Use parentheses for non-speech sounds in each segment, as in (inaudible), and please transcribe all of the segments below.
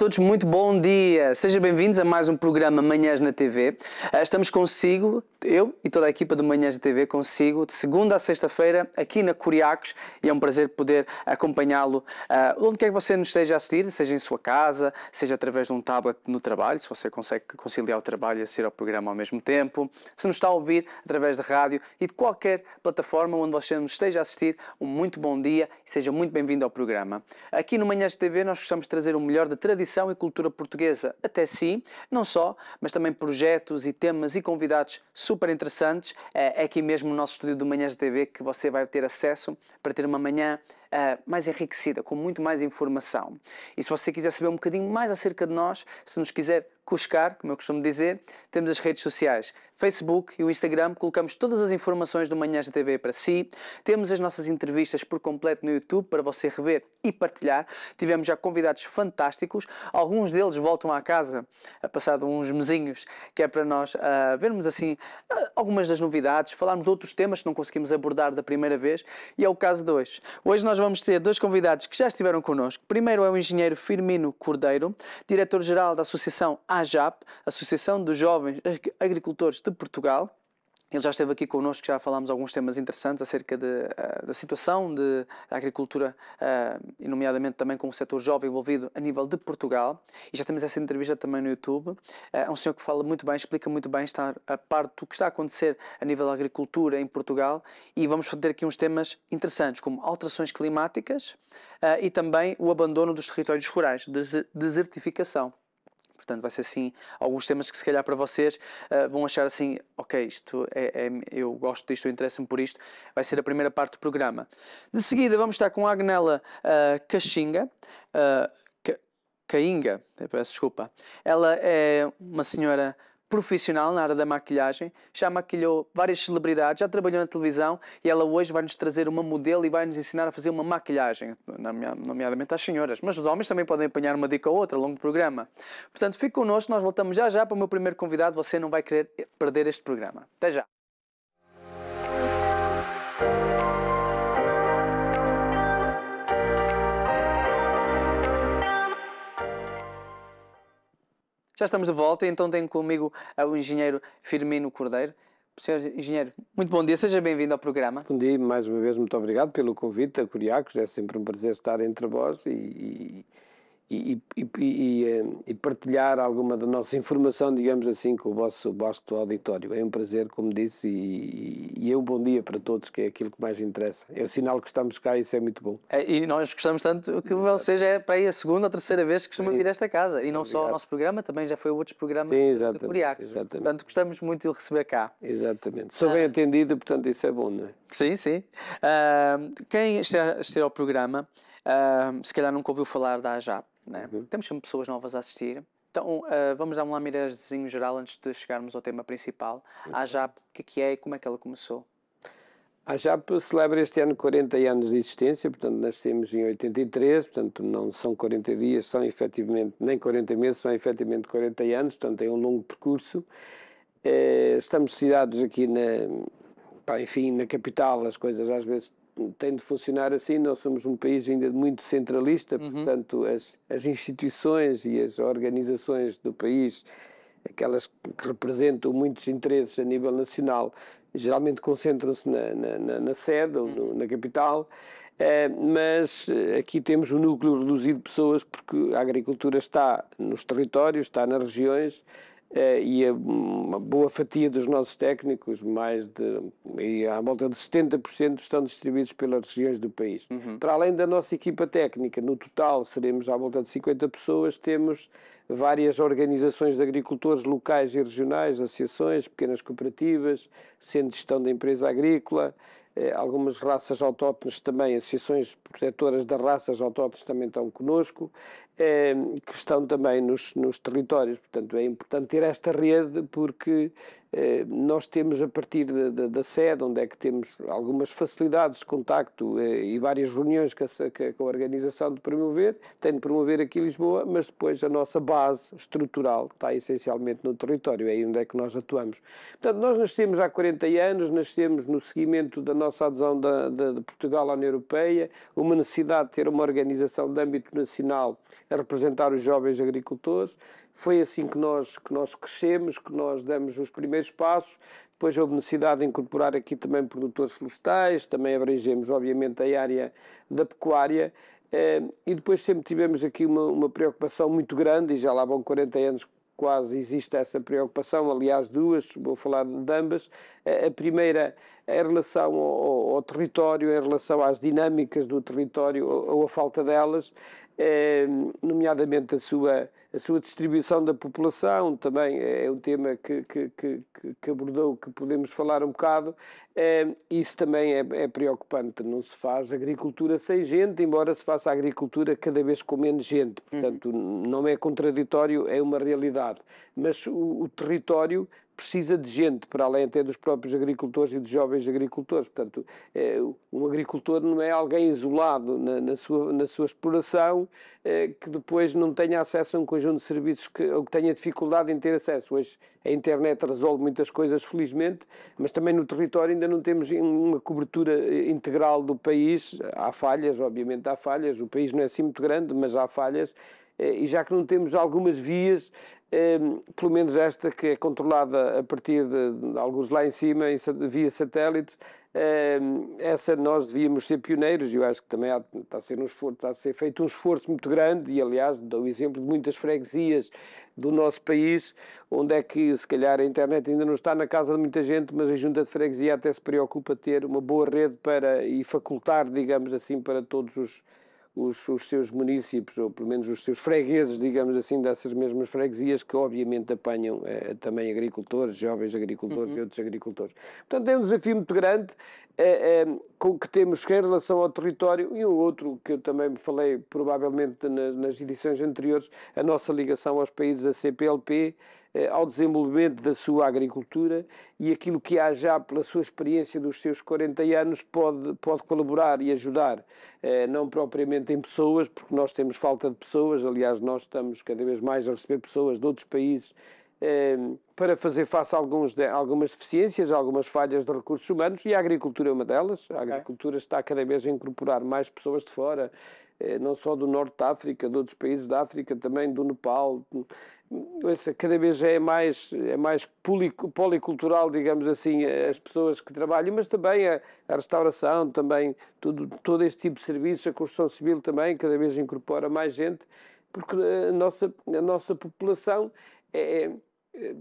todos, muito bom dia. Sejam bem-vindos a mais um programa Manhãs na TV. Ah, estamos consigo eu e toda a equipa do Manhãs de TV consigo de segunda a sexta-feira aqui na Curiacos e é um prazer poder acompanhá-lo uh, onde quer que você nos esteja a assistir, seja em sua casa, seja através de um tablet no trabalho, se você consegue conciliar o trabalho e assistir ao programa ao mesmo tempo, se nos está a ouvir através de rádio e de qualquer plataforma onde você nos esteja a assistir, um muito bom dia e seja muito bem-vindo ao programa. Aqui no Manhãs de TV nós gostamos de trazer o melhor da tradição e cultura portuguesa até si, não só, mas também projetos e temas e convidados super interessantes. É, é aqui mesmo no nosso estúdio do Manhãs de TV que você vai ter acesso para ter uma manhã uh, mais enriquecida, com muito mais informação. E se você quiser saber um bocadinho mais acerca de nós, se nos quiser cuscar, como eu costumo dizer, temos as redes sociais, Facebook e o Instagram, colocamos todas as informações do Manhãs da TV para si. Temos as nossas entrevistas por completo no YouTube para você rever e partilhar. Tivemos já convidados fantásticos, alguns deles voltam à casa a passado uns mesinhos, que é para nós uh, vermos assim uh, algumas das novidades, falarmos de outros temas que não conseguimos abordar da primeira vez, e é o caso de hoje. Hoje nós vamos ter dois convidados que já estiveram connosco. Primeiro é o engenheiro Firmino Cordeiro, diretor-geral da Associação AJAP, Associação dos Jovens Agricultores de Portugal. Ele já esteve aqui connosco, já falámos alguns temas interessantes acerca de, uh, da situação de, da agricultura, uh, e nomeadamente também com o setor jovem envolvido a nível de Portugal. E já temos essa entrevista também no YouTube. Eh, é um senhor que fala muito bem, explica muito bem, está a par do que está a acontecer a nível da agricultura em Portugal. E vamos ter aqui uns temas interessantes, como alterações climáticas e também o abandono dos territórios rurais, desertificação. Portanto, vai ser assim alguns temas que se calhar para vocês uh, vão achar assim, ok, isto é, é eu gosto disto, eu interesso-me por isto. Vai ser a primeira parte do programa. De seguida vamos estar com a Agnella uh, Caxinga. Uh, Cainga, peço desculpa. Ela é uma senhora profissional na área da maquilhagem, já maquilhou várias celebridades, já trabalhou na televisão e ela hoje vai-nos trazer uma modelo e vai-nos ensinar a fazer uma maquilhagem, nomeadamente às senhoras. Mas os homens também podem apanhar uma dica ou outra ao longo do programa. Portanto, fique connosco, nós voltamos já já para o meu primeiro convidado, você não vai querer perder este programa. Até já! Já estamos de volta, então tenho comigo o engenheiro Firmino Cordeiro. Senhor Engenheiro, muito bom dia, seja bem-vindo ao programa. Bom dia, mais uma vez, muito obrigado pelo convite a Curiacos, é sempre um prazer estar entre vós e, e, e, e, eh, e, partilhar alguma da nossa informação, digamos assim, com o vosso vasto auditório. É um prazer, como disse, e, e, é um bom dia para todos, que é aquilo que mais interessa. É o sinal que estamos cá e isso é muito bom. É, e nós gostamos tanto que Exato. seja é para aí a segunda ou terceira vez que costuma vir a esta casa. E não Obrigado. só o nosso programa, também já foi outros programas Sim, exatamente, do Curiaco. Exatamente. Portanto, gostamos muito de o receber cá. Exatamente. Sou bem ah. atendido, portanto, isso é bom, não é? Sim, sim. Uh, quem esteve ao programa, uh, se calhar nunca ouviu falar da AJAP. Né? Uhum. Temos sempre pessoas novas a assistir. Então, uh, vamos dar um lamirazinho geral antes de chegarmos ao tema principal. Uhum. A JAP, o que, é que é e como é que ela começou? A JAP celebra este ano 40 anos de existência, portanto, nascemos em 83, portanto, não são 40 dias, são efetivamente, nem 40 meses, são efetivamente 40 anos, portanto, é um longo percurso. Uh, estamos cidades aqui na, pá, enfim, na capital, as coisas às vezes tem de funcionar assim. Nós somos um país ainda muito centralista, uhum. portanto, as, as instituições e as organizações do país, aquelas que representam muitos interesses a nível nacional, geralmente concentram-se na, na, na, na, sede ou no, uhum. na capital. É, mas eh, aqui temos um núcleo reduzido de pessoas porque a agricultura está nos territórios, está nas regiões, eh, e a, uma boa fatia dos nossos técnicos, mais de e à volta de 70% estão distribuídos pelas regiões do país. Uhum. Para além da nossa equipa técnica, no total seremos à volta de 50 pessoas, temos várias organizações de agricultores locais e regionais, associações, pequenas cooperativas, centro de gestão da empresa agrícola, eh, algumas raças autóctones também, associações protetoras das raças autóctones também estão conosco, eh, que estão também nos, nos territórios. Portanto, é importante ter esta rede porque eh, nós temos, a partir da, da, da, sede, onde é que temos algumas facilidades de contacto eh, e várias reuniões que a, a organização de promover, tem de promover aqui Lisboa, mas depois a nossa base estrutural está essencialmente no território, é aí onde é que nós atuamos. Portanto, nós nascemos há 40 anos, nascemos no seguimento da nossa adesão da, da, de Portugal à União Europeia, uma necessidade de ter uma organização de âmbito nacional a representar os jovens agricultores. Foi assim que nós, que nós crescemos, que nós demos os primeiros passos. Depois houve necessidade de incorporar aqui também produtores florestais, também abrangemos, obviamente, a área da pecuária. Eh, e depois sempre tivemos aqui uma, uma preocupação muito grande, e já lá vão 40 anos quase existe essa preocupação, aliás, duas, vou falar de ambas. Eh, a primeira em relação ao, ao, território, em relação às dinâmicas do território ou, ou a falta delas, Ehm, nomeadamente a sua, a sua distribuição da população, também é um tema que, que, que, que abordou, que podemos falar um bocado, eh, isso também é, é, preocupante, não se faz agricultura sem gente, embora se faça agricultura cada vez com menos gente. Portanto, uhum. não é contraditório, é uma realidade. Mas o, o território precisa de gente, para além até dos próprios agricultores e dos jovens agricultores. Portanto, é, um agricultor não é alguém isolado na, na, sua, na sua, exploração é, que depois não tenha acesso a um conjunto de serviços que, ou que tenha dificuldade em ter acesso. Hoje a internet resolve muitas coisas, felizmente, mas também no território ainda não temos uma cobertura eh, integral do país. Há falhas, obviamente há falhas, o país não é assim muito grande, mas há falhas eh, e já que não temos algumas vias, ehm, pelo menos esta que é controlada a partir de, alguns lá em cima, via satélite, ehm, essa nós devíamos ser pioneiros, e eu acho que também está, a ser um esforço, está a ser feito um esforço muito grande, e aliás dou o exemplo de muitas freguesias do nosso país, onde é que se calhar a internet ainda não está na casa de muita gente, mas a junta de freguesia até se preocupa ter uma boa rede para, e facultar, digamos assim, para todos os os, os, seus municípios, ou pelo menos os seus fregueses, digamos assim, dessas mesmas freguesias, que obviamente apanham eh, também agricultores, jovens agricultores uhum. e outros agricultores. Portanto, é um desafio muito grande eh, eh, com que temos em relação ao território e um outro que eu também falei provavelmente nas, nas edições anteriores, a nossa ligação aos países da CPLP eh, ao desenvolvimento da sua agricultura e aquilo que há já pela sua experiência dos seus 40 anos pode, pode colaborar e ajudar, eh, não propriamente em pessoas, porque nós temos falta de pessoas, aliás, nós estamos cada vez mais a receber pessoas de outros países eh, para fazer face a, alguns de, algumas deficiências, algumas falhas de recursos humanos, e a agricultura é uma delas. A agricultura está cada vez a incorporar mais pessoas de fora, é, não só do Norte da África, de outros países da África, também do Nepal. Cada vez é mais, é mais policultural, digamos assim, as pessoas que trabalham, mas também a, a restauração, também tudo, todo este tipo de serviços, a construção civil também, cada vez incorpora mais gente, porque eh, a nossa, a nossa população é, é,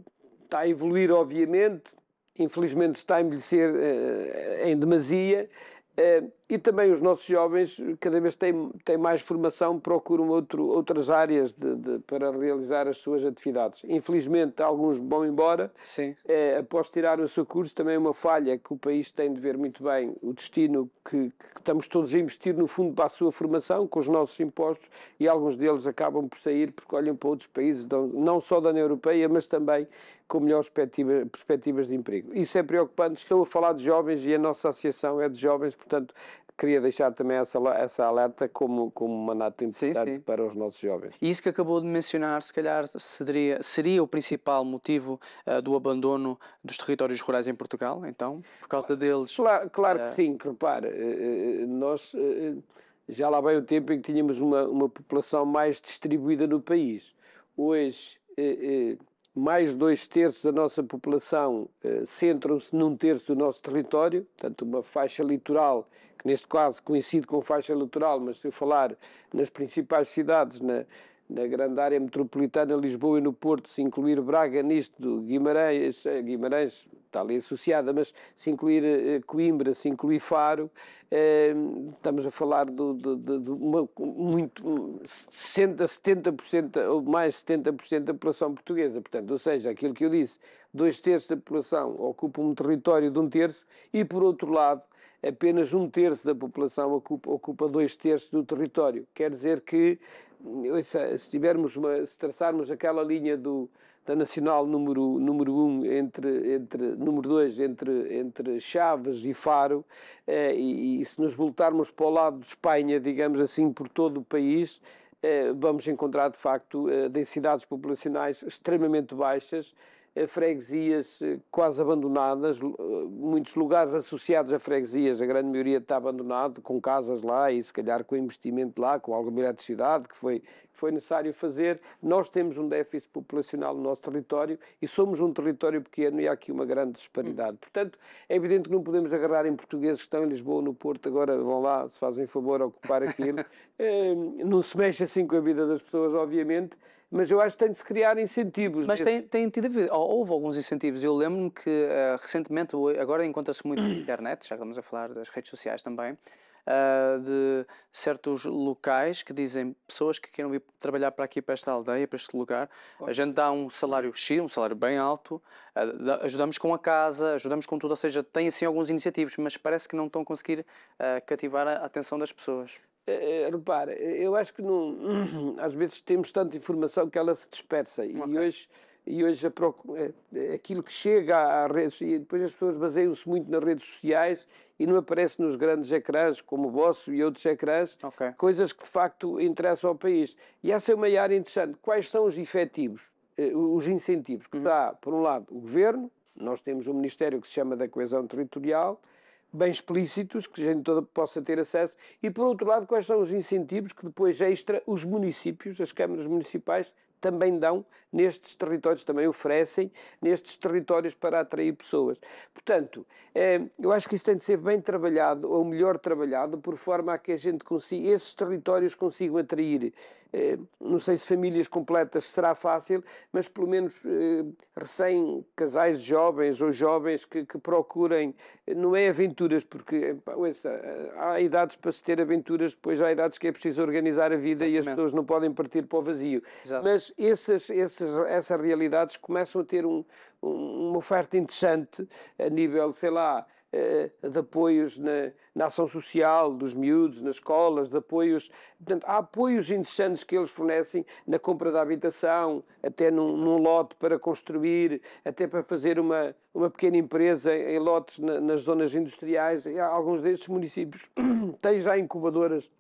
está a evoluir, obviamente, infelizmente está a envelhecer é, em demasia, eh, e também os nossos jovens eh, cada vez têm, têm mais formação, procuram outro, outras áreas de, de, para realizar as suas atividades. Infelizmente, alguns vão embora. Sim. É, após tirar o seu curso, também é uma falha que o país tem de ver muito bem o destino que, que estamos todos a investir, no fundo, para a sua formação, com os nossos impostos, e alguns deles acabam por sair porque olham para outros países, não só da União Europeia, mas também com melhores perspectiva, perspectivas de emprego. Isso é preocupante. Estou a falar de jovens e a nossa associação é de jovens, portanto, queria deixar também essa, essa alerta como, como mandato importante sim, sim. para os nossos jovens. E isso que acabou de mencionar, se calhar seria, seria o principal motivo uh, do abandono dos territórios rurais em Portugal, então, por causa deles? Claro, claro uh... que eh, sim, que repare, eh, nós já lá vai o tempo em que tínhamos uma, uma população mais distribuída no país. Hoje, mais dois terços da nossa população eh, centram-se num terço do nosso território, portanto, uma faixa litoral, que neste caso coincide com faixa litoral, mas se eu falar nas principais cidades, na, na grande área metropolitana Lisboa e no Porto, se incluir Braga nisto, Guimarães, eh, Guimarães está ali associada, mas se incluir eh, Coimbra, se incluir Faro, eh, estamos a falar de, do, de, uma, muito 60, 70% ou mais 70% da população portuguesa. Portanto, ou seja, aquilo que eu disse, dois terços da população ocupa um território de um terço e, por outro lado, apenas um terço da população ocupa, ocupa dois terços do território. Quer dizer que se tivermos uma, se traçarmos aquela linha do, da Nacional número, número um, entre, entre número 2 entre, entre Chaves e Faro, eh, e, e, se nos voltarmos para o lado de Espanha, digamos assim, por todo o país, eh, vamos encontrar de facto eh, densidades populacionais extremamente baixas eh, freguesias eh, quase abandonadas, eh, muitos lugares associados a freguesias, a grande maioria está abandonado, com casas lá e se calhar com investimento lá, com alguma eletricidade que foi, foi necessário fazer. Nós temos um déficit populacional no nosso território e somos um território pequeno e há aqui uma grande disparidade. Hum. Portanto, é evidente que não podemos agarrar em portugueses que estão em Lisboa, no Porto, agora vão lá, se fazem favor, ocupar aquilo (laughs) Hum, não se mexe assim com a vida das pessoas, obviamente, mas eu acho que tem de se criar incentivos. Mas tem, tem tido havido, houve alguns incentivos. Eu lembro-me que uh, recentemente, agora encontra-se muito na internet, já estamos a falar das redes sociais também, uh, de certos locais que dizem pessoas que querem vir trabalhar para aqui, para esta aldeia, para este lugar, a gente dá um salário X, um salário bem alto, uh, ajudamos com a casa, ajudamos com tudo, ou seja, tem assim alguns incentivos, mas parece que não estão a conseguir cativar a atenção das pessoas. É, repara, eh, eu acho que não, (clears throat) às vezes temos tanta informação que ela se dispersa okay. e hoje e hoje procura, aquilo que chega à rede e depois as pessoas baseiam-se muito nas redes sociais e não aparece nos grandes ecrãs como o vosso e outros ecrãs okay. coisas que de facto interessam ao país e essa é uma área interessante quais são os efetivos os incentivos que uhum. dá por um lado o governo nós temos um ministério que se chama da coesão territorial bem explícitos que a gente toda possa ter acesso e por outro lado quais são os incentivos que depois extra os municípios, as câmaras municipais também dão nestes territórios, também oferecem nestes territórios para atrair pessoas. Portanto, eh, eu acho que isso tem de ser bem trabalhado, ou melhor trabalhado, por forma a que a gente consiga, esses territórios consigam atrair eh, não sei se famílias completas será fácil, mas pelo menos eh, recém-casais de jovens ou jovens que, que, procurem, eh, não é aventuras, porque ouça, há idades para se ter aventuras, depois há idades que é preciso organizar a vida Exatamente. e as pessoas não podem partir para o vazio. Exato. Mas essas, essas, essas realidades começam a ter um, um, uma oferta interessante a nível, sei lá, eh, de apoios na, na, ação social dos miúdos, nas escolas, de apoios. Portanto, há apoios interessantes que eles fornecem na compra da habitação, até num, num lote para construir, até para fazer uma, uma pequena empresa em, lotes na, nas zonas industriais. E alguns destes municípios (coughs) têm já incubadoras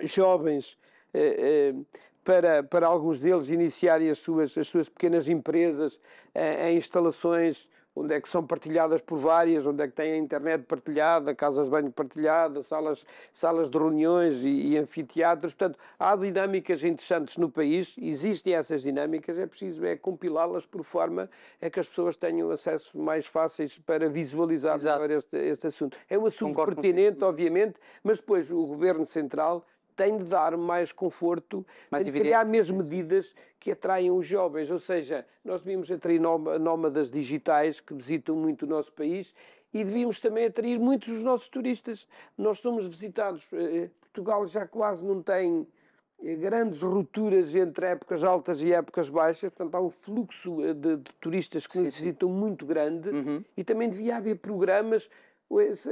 jovens. Eh, eh, para, para alguns deles iniciarem as suas, as suas pequenas empresas em instalações onde é que são partilhadas por várias, onde é que tem a internet partilhada, casas de banho partilhadas, salas, salas de reuniões e, e anfiteatros. Portanto, há dinâmicas interessantes no país, existem essas dinâmicas, é preciso é compilá-las por forma a que as pessoas tenham acesso mais fáceis para visualizar Exato. melhor este, este assunto. É um assunto Concordo pertinente, obviamente, mas depois o Governo Central tem de dar mais conforto, mais tem de criar mesmo medidas que atraem os jovens. Ou seja, nós devíamos atrair nómadas digitais que visitam muito o nosso país e devíamos também atrair muitos dos nossos turistas. Nós somos visitados. Eh, eh, Portugal já quase não tem eh, grandes rupturas entre épocas altas e épocas baixas, portanto há um fluxo de, de turistas que sim, nos visitam muito grande uhum. e também devia haver programas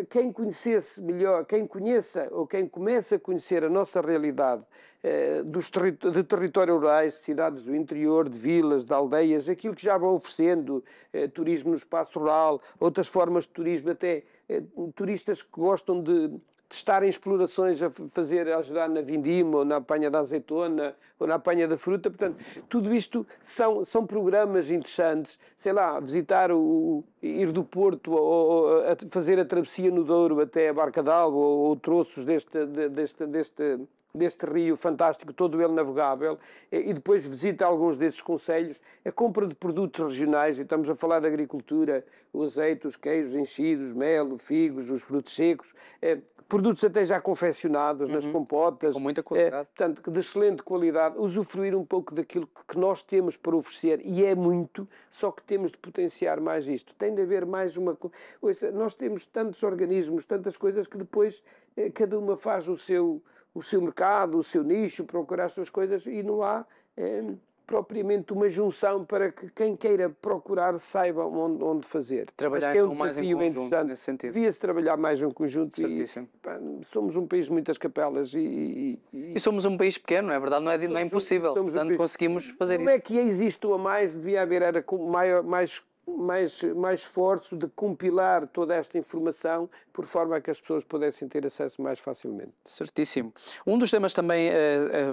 quem conhecesse melhor, quem conheça ou quem comece a conhecer a nossa realidade eh, dos território, de territórios rurais, de cidades do interior, de vilas, de aldeias, aquilo que já vão oferecendo, eh, turismo no espaço rural, outras formas de turismo, até eh, turistas que gostam de estar em explorações a fazer, a ajudar na vindima, ou na apanha da azeitona, ou na apanha da fruta. Portanto, tudo isto são, são programas interessantes. Sei lá, visitar o. ir do Porto, ou, ou a fazer a travessia no Douro até a Barca d'Alba, ou, ou troços deste, deste, deste, deste rio fantástico, todo ele navegável, e depois visita alguns desses conselhos, a compra de produtos regionais, e estamos a falar da agricultura, o azeite, os queijos enchidos, mel, figos, os frutos secos, é, produtos até já confeccionados uhum. nas compotas. Com muita é, qualidade. Eh, portanto, de excelente qualidade, usufruir um pouco daquilo que nós temos para oferecer, e é muito, só que temos de potenciar mais isto. Tem de haver mais uma... Ouça, nós temos tantos organismos, tantas coisas, que depois é, cada uma faz o seu o seu mercado, o seu nicho, procurar as suas coisas e não há eh, propriamente uma junção para que quem queira procurar saiba onde, onde fazer. Trabalhar que é um mais mais em conjunto, nesse sentido. Devia-se trabalhar mais em conjunto e pá, somos um país de muitas capelas e, e, e... e somos um país pequeno, não é verdade? Não é, não é impossível, somos portanto um país... conseguimos fazer Como é isso. Como é que existe a mais? Devia haver era maior, mais mais, mais esforço de compilar toda esta informação por forma a que as pessoas pudessem ter acesso mais facilmente. Certíssimo. Um dos temas também eh,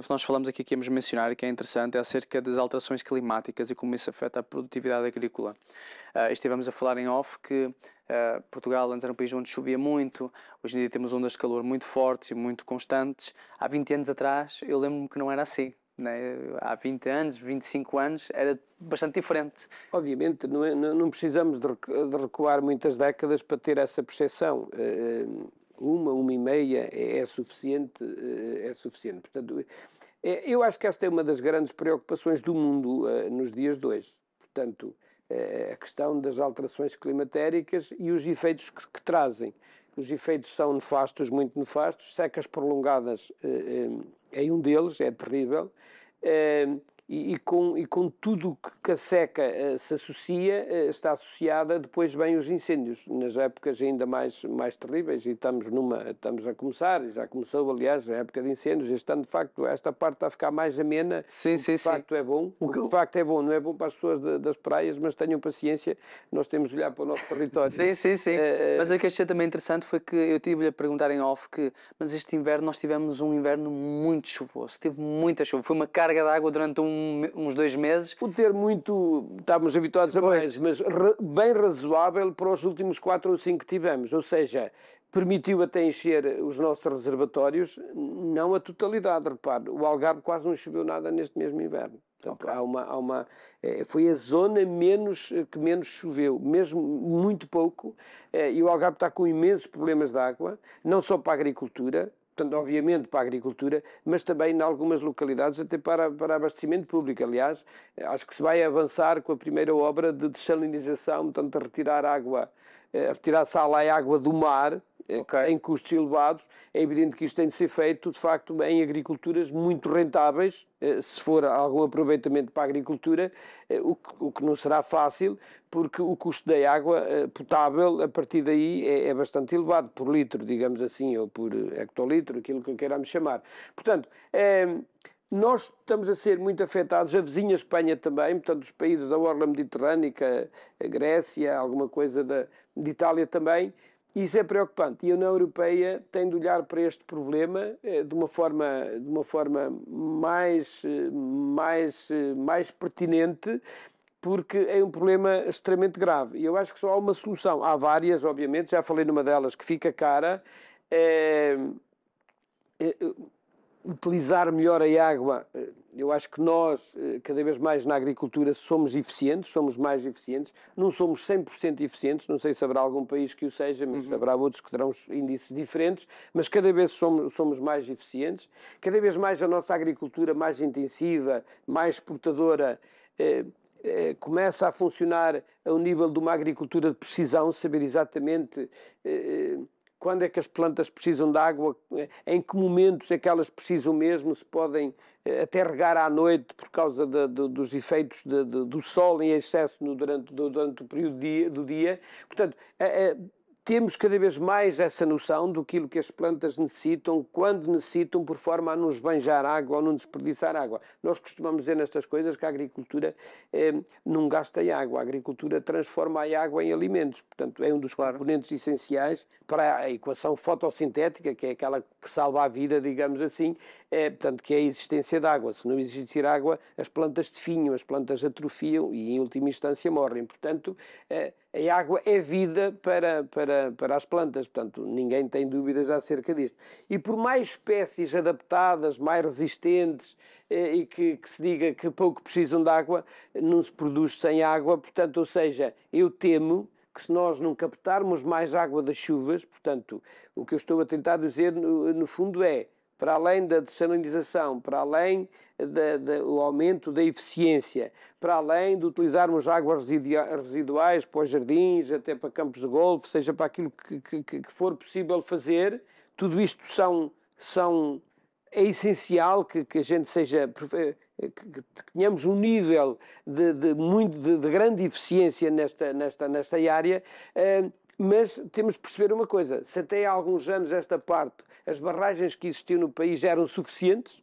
eh nós falamos aqui que íamos mencionar que é interessante é acerca das alterações climáticas e como isso afeta a produtividade agrícola. Uh, estivemos a falar em off que uh, Portugal antes era um país onde chovia muito, hoje em dia temos ondas de calor muito fortes e muito constantes. Há 20 anos atrás eu lembro-me que não era assim né? Há 20 anos, 25 anos, era bastante diferente. Obviamente, não, é, não precisamos de recuar muitas décadas para ter essa percepção. Eh, uma, uma e meia é, é suficiente, eh, é suficiente. Portanto, é, eu acho que esta é uma das grandes preocupações do mundo eh, nos dias de hoje. Portanto, a questão das alterações climatéricas e os efeitos que, que trazem os efeitos são nefastos, muito nefastos, secas prolongadas é um deles, é terrível, eh, e, e, com, e com tudo que a seca uh, se associa, uh, está associada depois bem os incêndios, nas épocas ainda mais, mais terríveis, e estamos, numa, estamos a começar, e já começou, aliás, a época de incêndios, este ano, de facto, esta parte está a ficar mais amena, sim, sim, de sim. facto é bom, o que... de facto é bom, não é bom para as pessoas de, das praias, mas tenham paciência, nós temos de olhar para o nosso território. (laughs) sim, sim, sim, uh, mas o que achei também interessante foi que eu tive-lhe a perguntar em off que, mas este inverno nós tivemos um inverno muito chuvoso, teve muita chuva, foi uma carga de água durante um uns dois meses. O ter muito, estávamos habituados a mais, mas re, bem razoável para os últimos quatro ou cinco que tivemos, ou seja, permitiu até encher os nossos reservatórios, não a totalidade, repare, o Algarve quase não choveu nada neste mesmo inverno. Portanto, okay. há uma, há uma, é, foi a zona menos, que menos choveu, mesmo muito pouco, é, e o Algarve está com imensos problemas de água, não só para a agricultura, portanto, obviamente para a agricultura, mas também em algumas localidades até para, para abastecimento público. Aliás, acho que se vai avançar com a primeira obra de desalinização, portanto, de retirar água, eh, retirar sal e água do mar, okay. Eh, em custos elevados, é evidente que isto tem de ser feito, de facto, em agriculturas muito rentáveis, eh, se for algum aproveitamento para a agricultura, eh, o que não será fácil, porque o custo da água potável, a partir daí, é, é bastante elevado, por litro, digamos assim, ou por hectolitro, aquilo que queiramos chamar. Portanto, é, nós estamos a ser muito afetados, a vizinha Espanha também, portanto, os países da orla mediterrânica, a Grécia, alguma coisa da, de Itália também, isso é preocupante. E a União Europeia tem de olhar para este problema eh, de uma forma, de uma forma mais, eh, mais, eh, mais pertinente porque é um problema extremamente grave. E eu acho que só há uma solução. Há várias, obviamente, já falei numa delas que fica cara. É, é, utilizar melhor a água eu acho que nós, eh, cada vez mais na agricultura, somos eficientes, somos mais eficientes. Não somos 100% eficientes, não sei se haverá algum país que o seja, mas uhum. haverá outros que terão índices diferentes, mas cada vez somos, somos mais eficientes. Cada vez mais a nossa agricultura mais intensiva, mais exportadora, eh, eh, começa a funcionar ao nível de uma agricultura de precisão, saber exatamente. Eh, eh quando é que as plantas precisam de água, em que momentos é que elas precisam mesmo, se podem eh, até regar à noite por causa de, de, dos efeitos de, do sol em excesso no, durante, do, durante o período dia, do dia. Portanto, a, eh, a, eh, temos cada vez mais essa noção do que as plantas necessitam, quando necessitam, por forma a não esbanjar água ou não desperdiçar água. Nós costumamos dizer nestas coisas que a agricultura eh, não gasta em água, a agricultura transforma a água em alimentos, portanto é um dos claro. componentes essenciais para a equação fotossintética, que é aquela que salva a vida, digamos assim, eh, portanto que é a existência de água. Se não existir água, as plantas definham, as plantas atrofiam e em última instância morrem. Portanto, eh, a água é vida para, para, para as plantas, portanto, ninguém tem dúvidas acerca disto. E por mais espécies adaptadas, mais resistentes, eh, e que, que se diga que pouco precisam de água, não se produz sem água, portanto, ou seja, eu temo que se nós não captarmos mais água das chuvas, portanto, o que eu estou a tentar dizer, no, no fundo, é para além da dessalinização, para além do aumento da eficiência, para além de utilizarmos águas residuais para os jardins, até para campos de golfe, seja para aquilo que, que, que for possível fazer, tudo isto são, são é essencial que, que a gente seja que, que tenhamos um nível de, de muito de, de, grande eficiência nesta nesta nesta área eh, mas temos de perceber uma coisa: se até há alguns anos esta parte as barragens que existiam no país eram suficientes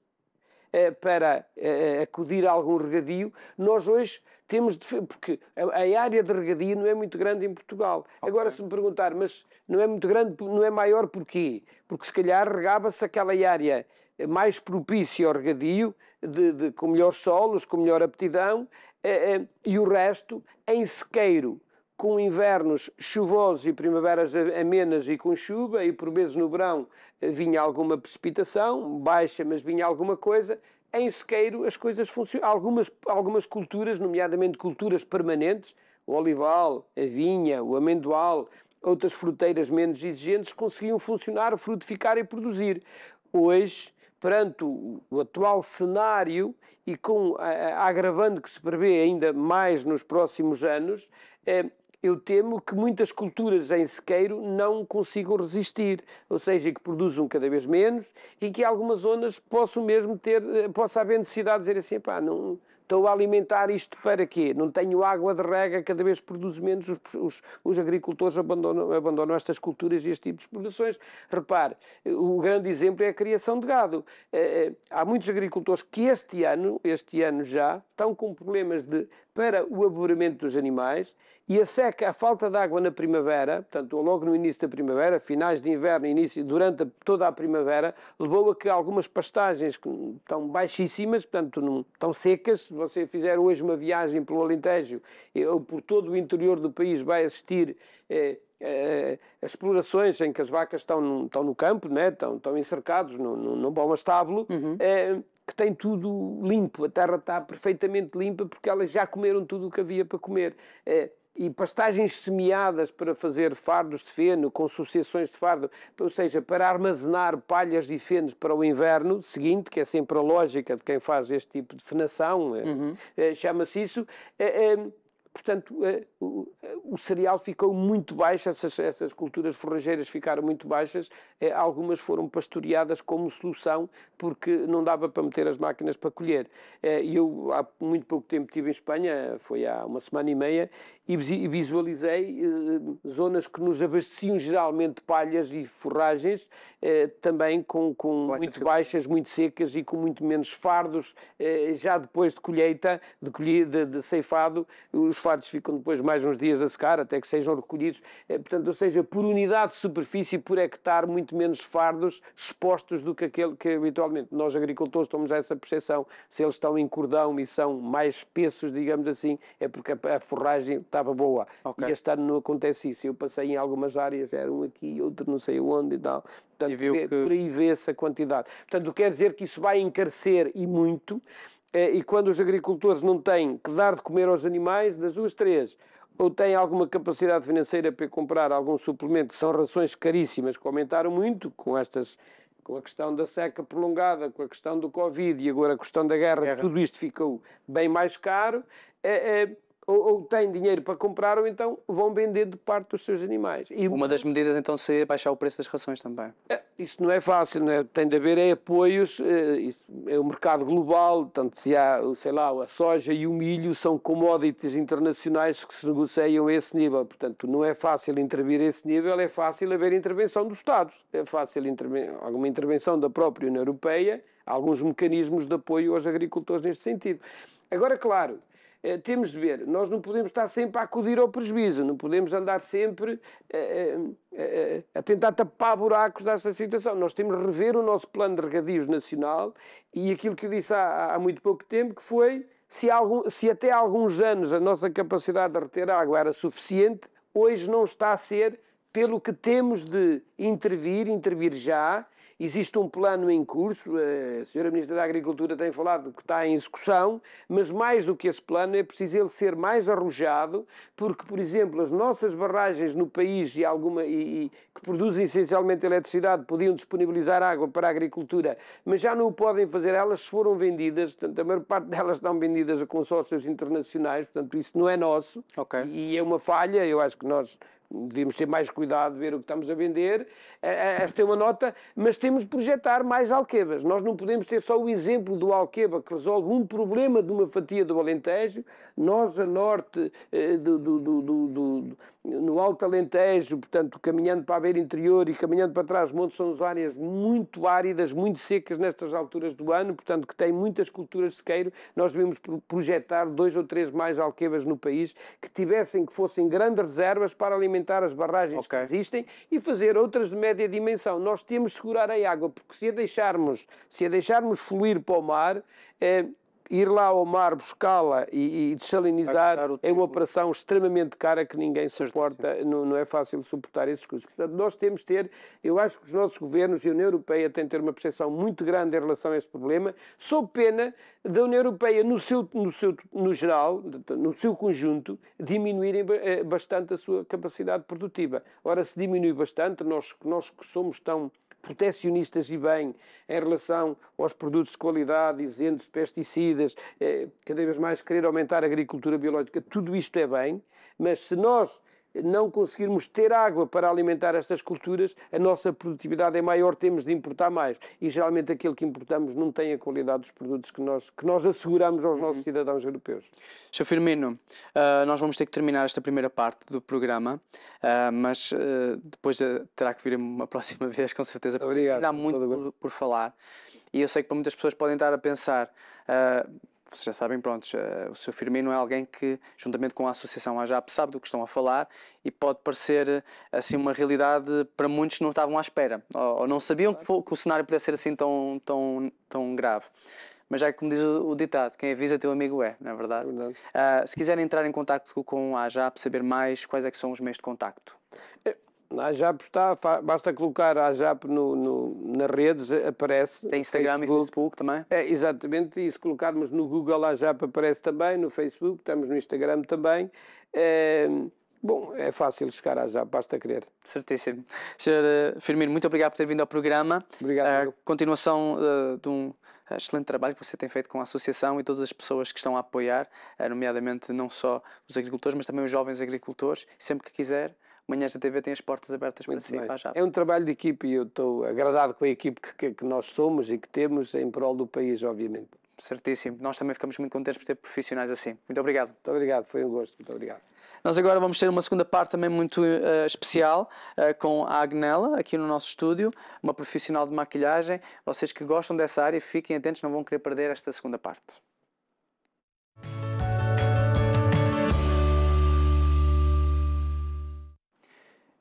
eh, para eh, eh acudir a algum regadio, nós hoje temos de, porque a, a, área de regadio não é muito grande em Portugal. Okay. Agora, se me perguntar, mas não é muito grande, não é maior porquê? Porque se calhar regava-se aquela área mais propícia ao regadio, de, de, com melhores solos, com melhor aptidão, eh, eh e o resto em sequeiro com invernos chuvosos e primaveras amenas e com chuva, e por vezes no verão eh, vinha alguma precipitação, baixa, mas vinha alguma coisa. Em sequeiro, as coisas funcionam. Algumas, algumas culturas, nomeadamente culturas permanentes, o olival, a vinha, o amendoal, outras fruteiras menos exigentes, conseguiam funcionar, frutificar e produzir. Hoje, perante o, atual cenário e com a, a agravante que se prevê ainda mais nos próximos anos, eh, eu temo que muitas culturas em sequeiro não consigam resistir, ou seja, que produzam cada vez menos e que algumas zonas possam mesmo ter, eh, possa haver necessidade de dizer assim, pá, não, estou a alimentar isto para quê? Não tenho água de rega, cada vez produzo menos, os, os, os, agricultores abandonam, abandonam estas culturas e este tipo de produções. Repare, o grande exemplo é a criação de gado. É, há muitos agricultores que este ano, este ano já, estão com problemas de para o aburamento dos animais e a seca, a falta de água na primavera, portanto, logo no início da primavera, finais de inverno, início, durante toda a primavera, levou a que algumas pastagens que estão baixíssimas, portanto, não, estão secas. Se você fizer hoje uma viagem pelo Alentejo eh, ou por todo o interior do país, vai assistir. Eh, eh as explorações em que as vacas estão, estão no campo, né? estão, estão encercados num, num bom estábulo, uhum. é, que tem tudo limpo, a terra está perfeitamente limpa porque elas já comeram tudo o que havia para comer. É, e pastagens semeadas para fazer fardos de feno, com associações de fardo, ou seja, para armazenar palhas de fenos para o inverno seguinte, que é sempre a lógica de quem faz este tipo de fenação, é, uhum. É, chama-se isso. É, Portanto, eh, o, cereal ficou muito baixo, essas, essas culturas forrageiras ficaram muito baixas. Eh, algumas foram pastoreadas como solução, porque não dava para meter as máquinas para colher. Eh, eu, há muito pouco tempo, estive em Espanha, foi há uma semana e meia, e visualizei zonas que nos abasteciam geralmente de palhas e forragens, também com, com muito baixas, muito secas e com muito menos fardos, já depois de colheita, de, colhe, de, de ceifado, os fardos ficam depois mais uns dias a secar, até que sejam recolhidos. Eh, portanto, ou seja, por unidade de superfície, por hectare, muito menos fardos expostos do que aquele que habitualmente nós agricultores temos essa percepção. Se eles estão em cordão e são mais espessos, digamos assim, é porque a forragem estava boa. Okay. E este ano não acontece isso. Eu passei em algumas áreas, era um aqui, outro não sei onde e tal. Portanto, e viu que... por aí vê-se a quantidade. Portanto, quer dizer que isso vai encarecer e muito, eh, e quando os agricultores não têm que dar de comer aos animais, das duas, três, ou têm alguma capacidade financeira para comprar algum suplemento, que são rações caríssimas, que aumentaram muito com estas com a questão da seca prolongada, com a questão do Covid e agora a questão da guerra, guerra. tudo isto ficou bem mais caro. É, é, ou, ou têm dinheiro para comprar ou então vão vender de parte dos seus animais. E Uma das medidas então seria baixar o preço das rações também. É, isso não é fácil, não é? tem de haver é, apoios, é, isso é o mercado global, tanto se há, sei lá, a soja e o milho são commodities internacionais que se negociam a esse nível, portanto não é fácil intervir a esse nível, é fácil haver intervenção dos Estados, é fácil interven alguma intervenção da própria União Europeia, alguns mecanismos de apoio aos agricultores neste sentido. Agora, claro, eh, temos de ver, nós não podemos estar sempre a acudir ao prejuízo, não podemos andar sempre a, eh, eh, a tentar tapar buracos desta situação. Nós temos de rever o nosso plano de regadios nacional e aquilo que eu disse há, há muito pouco tempo, que foi se, algum, se até há alguns anos a nossa capacidade de reter água era suficiente, hoje não está a ser pelo que temos de intervir, intervir já. Existe um plano em curso, eh, a senhora Ministra da Agricultura tem falado que está em execução, mas mais do que esse plano é preciso ele ser mais arrojado, porque, por exemplo, as nossas barragens no país e alguma, e, e que produzem essencialmente eletricidade podiam disponibilizar água para a agricultura, mas já não o podem fazer, elas foram vendidas, portanto, a maior parte delas estão vendidas a consórcios internacionais, portanto, isso não é nosso okay. e é uma falha, eu acho que nós Devíamos ter mais cuidado de ver o que estamos a vender. Eh, eh, esta é uma nota, mas temos de projetar mais alquebas. Nós não podemos ter só o exemplo do alqueba que resolve um problema de uma fatia do Alentejo. Nós, a norte eh, do, do, do, do no Alto Alentejo, portanto, caminhando para a beira interior e caminhando para trás, montes são as áreas muito áridas, muito secas nestas alturas do ano, portanto, que têm muitas culturas de sequeiro. Nós devemos projetar dois ou três mais alquebas no país que tivessem, que fossem grandes reservas para alimentar as barragens okay. que existem e fazer outras de média dimensão. Nós temos de segurar a água, porque se a deixarmos, se a deixarmos fluir para o mar, eh, ir lá ao mar buscá-la e, e é uma tipo. operação extremamente cara que ninguém suporta, não, não, é fácil suportar esses custos. Portanto, nós temos de ter, eu acho que os nossos governos e a União Europeia têm de ter uma percepção muito grande em relação a este problema, sob pena da União Europeia, no, seu, no, seu, no geral, no seu conjunto, diminuírem eh, bastante a sua capacidade produtiva. Ora, se diminui bastante, nós, nós que somos tão protecionistas e bem em relação aos produtos de qualidade, isentos de pesticidas, medidas, eh, cada vez mais querer aumentar a agricultura biológica, tudo isto é bem, mas se nós não conseguirmos ter água para alimentar estas culturas, a nossa produtividade é maior, temos de importar mais. E geralmente aquilo que importamos não tem a qualidade dos produtos que nós, que nós asseguramos aos uhum. nossos cidadãos europeus. Sr. Firmino, uh, nós vamos ter que terminar esta primeira parte do programa, uh, mas uh, depois terá que vir uma (laughs) próxima vez, com certeza, porque Obrigado, ainda há muito por, por falar. E eu sei que para muitas pessoas podem estar a pensar Uh, vocês já sabem, pronto, o Sr. Firmino é alguém que, juntamente com a Associação AJAP, sabe do que estão a falar e pode parecer assim uma realidade para muitos que não estavam à espera ou, ou não sabiam que, que, o cenário pudesse ser assim tão, tão, tão grave. Mas já é como diz o, o, ditado, quem avisa teu amigo é, não é verdade? verdade. Uh, se quiserem entrar em contato com a AJAP, saber mais quais é que são os meios de contacto. A JAP está, basta colocar a JAP no, no, nas redes, aparece. Tem Instagram Facebook. e Facebook também? É, exatamente, e se colocarmos no Google a JAP aparece também, no Facebook, estamos no Instagram também. É, bom, é fácil chegar à JAP, basta querer. Certíssimo. Sr. Eh, Firmino, muito obrigado por ter vindo ao programa. Obrigado. A eh, continuação uh, de um excelente trabalho que você tem feito com a associação e todas as pessoas que estão a apoiar, nomeadamente não só os agricultores, mas também os jovens agricultores. Sempre que quiser Manhãs da TV tem as portas abertas Muito para si, É um trabalho de equipe e eu estou agradado com a equipe que, que nós somos e que temos em prol do país, obviamente. Certíssimo. Nós também ficamos muito contentes por ter profissionais assim. Muito obrigado. Muito obrigado, foi um gosto. Muito obrigado. Nós agora vamos ter uma segunda parte também muito uh, especial uh, com a Agnella, aqui no nosso estúdio, uma profissional de maquilhagem. Vocês que gostam dessa área, fiquem atentos, não vão querer perder esta segunda parte.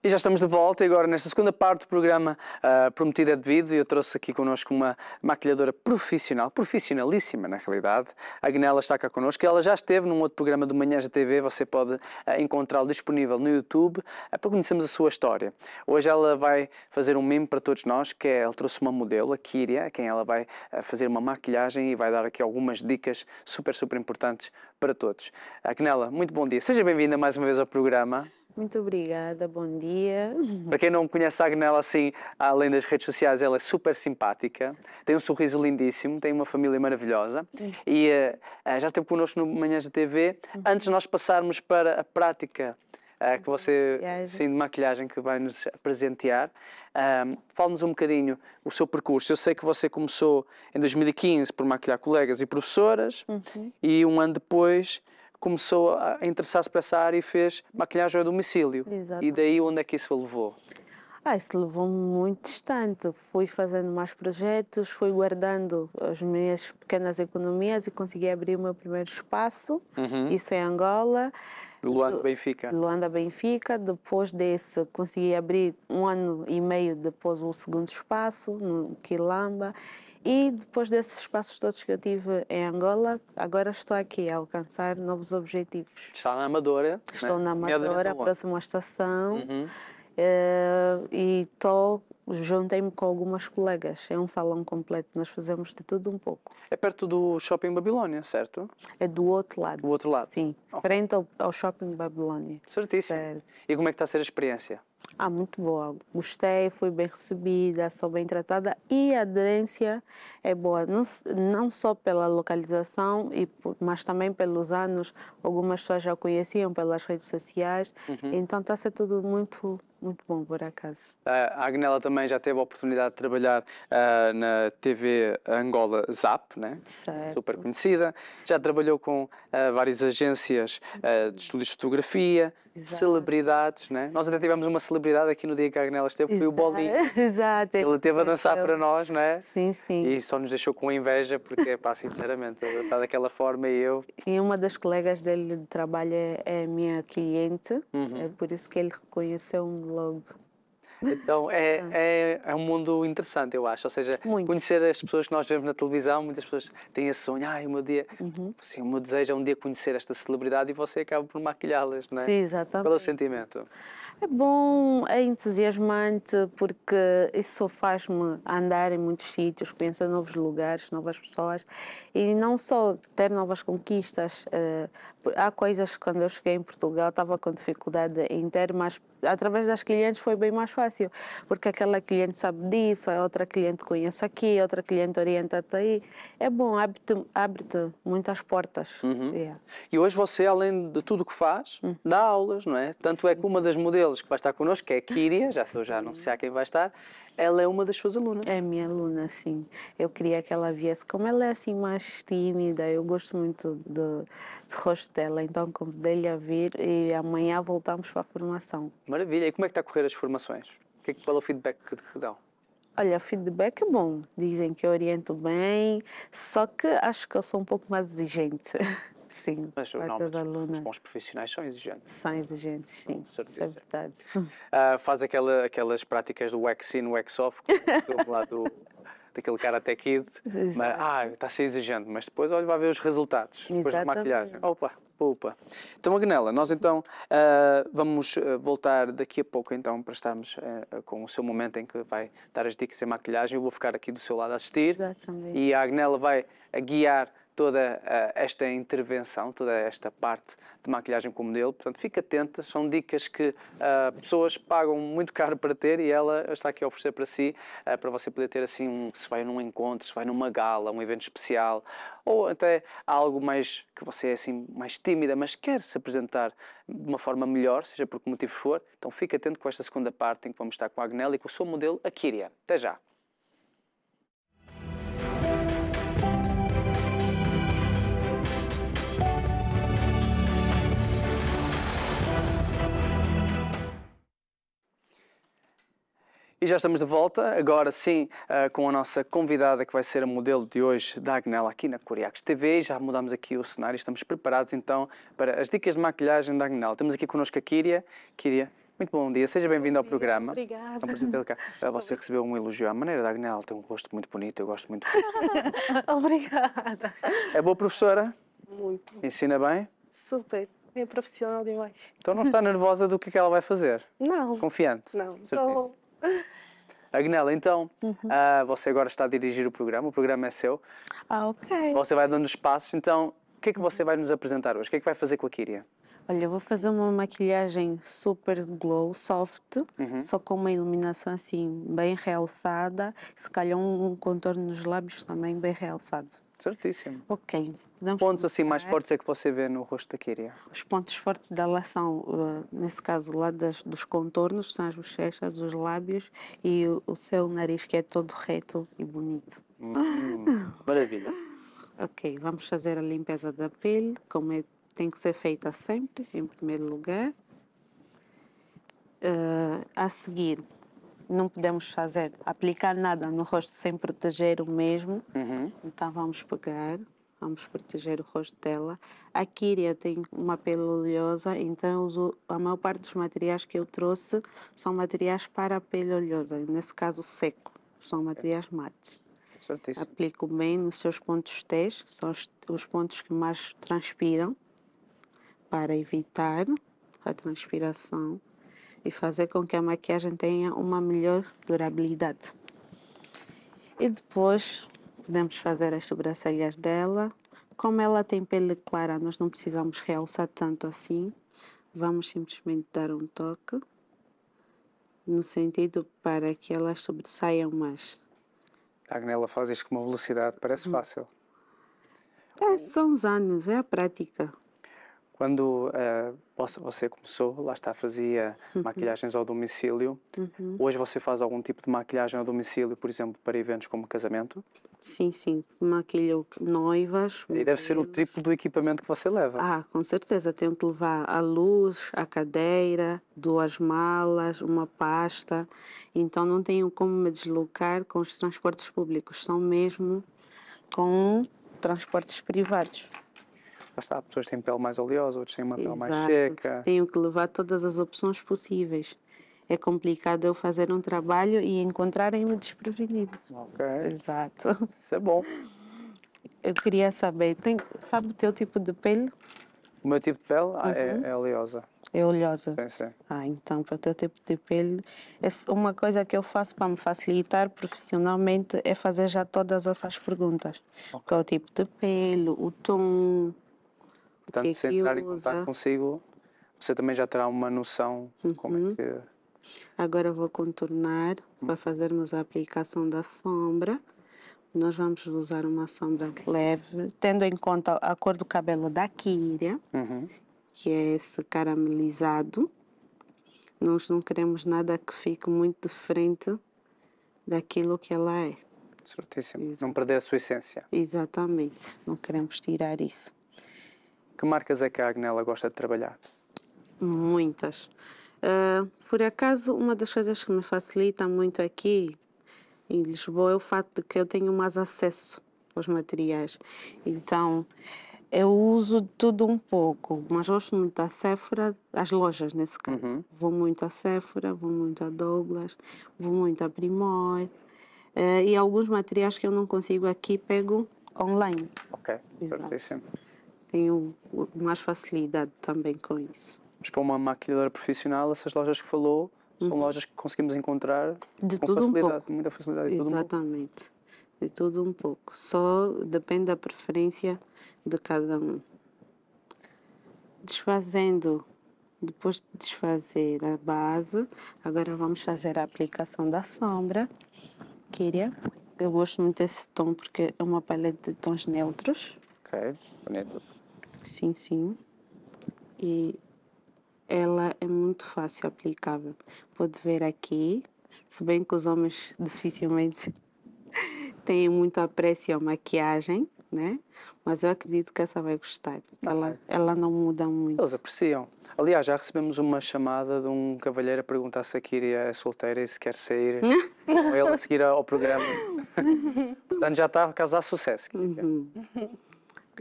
E já estamos de volta e agora nesta segunda parte do programa uh, ah, Prometido é Devido eu trouxe aqui connosco uma maquilhadora profissional, profissionalíssima na realidade. A Gnela está cá connosco ela já esteve num outro programa do Manhãs da TV, você pode uh, encontrá-lo disponível no YouTube uh, para conhecermos a sua história. Hoje ela vai fazer um meme para todos nós, que é, ela trouxe uma modelo, a Kíria, a quem ela vai uh, fazer uma maquilhagem e vai dar aqui algumas dicas super, super importantes para todos. A Gnela, muito bom dia. Seja bem-vinda mais uma vez ao programa. Muito obrigada, bom dia. Para quem não conhece a Agnella, assim, além das redes sociais, ela é super simpática, tem um sorriso lindíssimo, tem uma família maravilhosa e uh, já esteve connosco no Manhãs de TV. Uhum. Antes de nós passarmos para a prática uh, que uhum. você, maquilhagem. sim, de maquilhagem que vai nos presentear, um, ehm, fale-nos um bocadinho o seu percurso. Eu sei que você começou em 2015 por maquilhar colegas e professoras uhum. e um ano depois começou a interessar-se por essa área e fez maquilhagem a domicílio. E daí onde é que isso levou? Ah, isso levou-me muito distante. Fui fazendo mais projetos, fui guardando as minhas pequenas economias e consegui abrir o meu primeiro espaço. Uhum. Isso em Angola. Luanda Benfica. Luanda Benfica. Depois desse, consegui abrir um ano e meio depois um segundo espaço, no Quilamba. E depois desses espaços todos que eu tive em Angola, agora estou aqui a alcançar novos objetivos. Está na Amadora? Né? Estou né? na Amadora, próxima estação. Uhum. Uh, e estou juntei-me com algumas colegas. É um salão completo, nós fazemos de tudo um pouco. É perto do Shopping Babilónia, certo? É do outro lado. Do outro lado? Sim, okay. frente ao, ao Shopping Babilónia. Certíssimo. Certo. E como é que está a ser a experiência? Ah, muito boa. Gostei, fui bem recebida, sou bem tratada e a aderência é boa, não, não só pela localização, e, mas também pelos anos. Algumas pessoas já conheciam pelas redes sociais, uhum. então está a ser tudo muito muito bom, por acaso. A Agnella também já teve a oportunidade de trabalhar uh, na TV Angola Zap, né? Certo. super conhecida. Já trabalhou com uh, várias agências uh, de estúdios de fotografia, Exato. celebridades. Né? Nós até tivemos uma celebridade aqui no dia que a Agnella esteve, foi o Bolinho. (laughs) Exato. É ele esteve a é dançar para nós, né? Sim, sim. E só nos deixou com inveja, porque, pá, sinceramente, ele está daquela forma e eu. E uma das colegas dele de trabalho é, é minha cliente, uhum. é por isso que ele reconheceu-me logo. Então é, (laughs) ah. é, é um mundo interessante, eu acho. Ou seja, Muito. conhecer as pessoas que nós vemos na televisão, muitas pessoas têm esse sonho, ai, o meu dia, uhum. sim, o meu desejo é um dia conhecer esta celebridade e você acaba por maquilhá-las, não é? Sim, exatamente. Qual é o sentimento? É bom, é entusiasmante, porque isso faz-me andar em muitos sítios, conhecer novos lugares, novas pessoas e não só ter novas conquistas. Eh, há coisas, quando eu cheguei em Portugal, estava com dificuldade em ter, mas através das clientes foi bem mais fácil, porque aquela cliente sabe disso, a outra cliente conhece aqui, a outra cliente orienta-te aí. É bom, abre-te abre muitas portas. Uhum. Yeah. E hoje você, além de tudo o que faz, uhum. dá aulas, não é? Tanto é que uma das modelos que vai estar connosco, que é a Kíria, já sou já a anunciar quem vai estar, ela é uma das suas alunas? É minha aluna, sim. Eu queria que ela viesse. Como ela é assim mais tímida, eu gosto muito do, do rosto dela, então convidei-lhe a vir e amanhã voltamos para a formação. Maravilha. E como é que está a correr as formações? Que é que, qual é o feedback que, que dão? Olha, o feedback é bom. Dizem que eu oriento bem, só que acho que eu sou um pouco mais exigente. (laughs) Sim, mas normalmente aluna... os bons profissionais são exigentes. São exigentes, sim, é verdade. Uh, faz aquela, aquelas práticas do wax in, wax off, como lá do, daquele cara até kid, mas, ah, está a ser exigente, mas depois olha, vai ver os resultados, depois da maquilhagem. Opa, opa. Então, Agnella, nós então uh, vamos ah, voltar daqui a pouco então para estarmos uh, com o seu momento em que vai dar as dicas em maquilhagem, eu vou ficar aqui do seu lado a assistir Exatamente. e a Agnella vai a guiar toda eh, esta intervenção, toda esta parte de maquilhagem com modelo. Portanto, fique atenta, são dicas que uh, pessoas pagam muito caro para ter e ela está aqui a oferecer para si, uh, para você poder ter assim, um, se vai num encontro, se vai numa gala, um evento especial, ou até algo mais que você é assim mais tímida, mas quer se apresentar de uma forma melhor, seja por que motivo for. Então, fique atento com esta segunda parte em que vamos estar com a Agnelli e com o seu modelo, a Kyria. Até já! E já estamos de volta, agora sim, eh, com a nossa convidada que vai ser a modelo de hoje da Agnella aqui na Curiax TV. Já mudamos aqui o cenário, estamos preparados então para as dicas de maquilhagem da Agnella. Temos aqui connosco a Kíria. Kíria, muito bom dia, seja bem-vindo ao programa. Obrigada. É (laughs) eh, Você recebeu um elogio à maneira da Agnella, tem um rosto muito bonito, eu gosto muito. (laughs) Obrigada. É boa professora? Muito. Ensina bem? Super é profissional demais. Então não está nervosa do que, é ela vai fazer? Não. Confiante? Não. Estou então, Agnella, então, uhum. uh, você agora está a dirigir o programa, o programa é seu. Ah, ok. Você vai dando os passos, então, o que é que você vai nos apresentar hoje? O que é que vai fazer com a Kiria? Olha, eu vou fazer uma maquilhagem super glow, soft, uhum. só com uma iluminação assim bem realçada, se calhar um contorno nos lábios também bem realçado. Certíssimo. Ok. pontos assim mais fortes é que você vê no rosto da Kiria? Os pontos fortes dela são, uh, nesse caso lá das, dos contornos, são as bochechas, os lábios e o, o seu nariz que é todo reto e bonito. Hum, (laughs) maravilha. Ok, vamos fazer a limpeza da pele, como é, tem que ser feita sempre, em primeiro lugar. Uh, a seguir, não podemos fazer, aplicar nada no rosto sem proteger o mesmo. Uhum. Então vamos pegar, vamos proteger o rosto dela. A Kyria tem uma pele oleosa, então uso, a maior parte dos materiais que eu trouxe são materiais para a pele oleosa, nesse caso seco, são materiais mates. Certíssimo. Aplico bem nos seus pontos T, que são os, os pontos que mais transpiram, para evitar a transpiração e fazer com que a maquiagem tenha uma melhor durabilidade. E depois podemos fazer as sobrancelhas dela. Como ela tem pele clara, nós não precisamos realçar tanto assim. Vamos simplesmente dar um toque no sentido para que elas sobressaiam mais. A Agnella faz isto com uma velocidade, parece hum. fácil. É, são os anos, é a prática. Quando uh, você começou, lá está, fazia uhum. maquilhagens ao domicílio. Uhum. Hoje você faz algum tipo de maquilhagem ao domicílio, por exemplo, para eventos como casamento? Sim, sim. Maquilho noivas. E deve ser o triplo do equipamento que você leva. Ah, com certeza. Tento levar a luz, a cadeira, duas malas, uma pasta. Então não tenho como me deslocar com os transportes públicos. São mesmo com transportes privados. Lá está, pessoas têm pele mais oleosa, outros têm uma Exato. pele mais seca. Tenho que levar todas as opções possíveis. É complicado eu fazer um trabalho e encontrarem-me desprevenido. Ok. Exato. Isso é bom. Eu queria saber, tem, sabe o teu tipo de pele? O meu tipo de pele ah, é, uhum. é, é oleosa. É oleosa? Sim, sim. Ah, então, para o teu tipo de pele, é uma coisa que eu faço para me facilitar profissionalmente é fazer já todas essas perguntas. Okay. Qual é o tipo de pele, o tom, Portanto, é se entrar em contato consigo, você também já terá uma noção como é uhum. que. Agora vou contornar uhum. para hum. fazermos a aplicação da sombra. Nós vamos usar uma sombra leve, tendo em conta a cor do cabelo da Kíria, uhum. que é esse caramelizado. Nós não queremos nada que fique muito diferente daquilo que ela é. Certíssimo. Não perder a sua essência. Exatamente. Não queremos tirar isso. Que marcas é que a Agnella gosta de trabalhar? Muitas. Uh, por acaso, uma das coisas que me facilita muito aqui em Lisboa é o fato de que eu tenho mais acesso aos materiais. Então, eu uso tudo um pouco, mas gosto muito da Sephora, as lojas nesse caso. Uhum. Vou muito à Sephora, vou muito à Douglas, vou muito à Primor. Uh, e alguns materiais que eu não consigo aqui pego online. Ok, certíssimo tenho mais facilidade também com isso. Mas para uma maquilhadora profissional, essas lojas que falou são uhum. lojas que conseguimos encontrar de com facilidade, um com muita facilidade. Exatamente, de tudo um pouco. Só depende da preferência de cada um. Desfazendo, depois de desfazer a base, agora vamos fazer a aplicação da sombra. Queria. Eu gosto muito desse tom porque é uma paleta de tons neutros. Ok, bonito sim, sim. E ela é muito fácil aplicável. Pode ver aqui, se bem que os homens (laughs) dificilmente (laughs) têm muito apreço à maquiagem, né? Mas eu acredito que essa vai gostar. Ela, ela não muda muito. Eles apreciam. Aliás, já recebemos uma chamada de um cavalheiro a perguntar se a Kiri é solteira e se quer sair (laughs) com ele a seguir ao programa. Portanto, já está a causar sucesso. Uhum.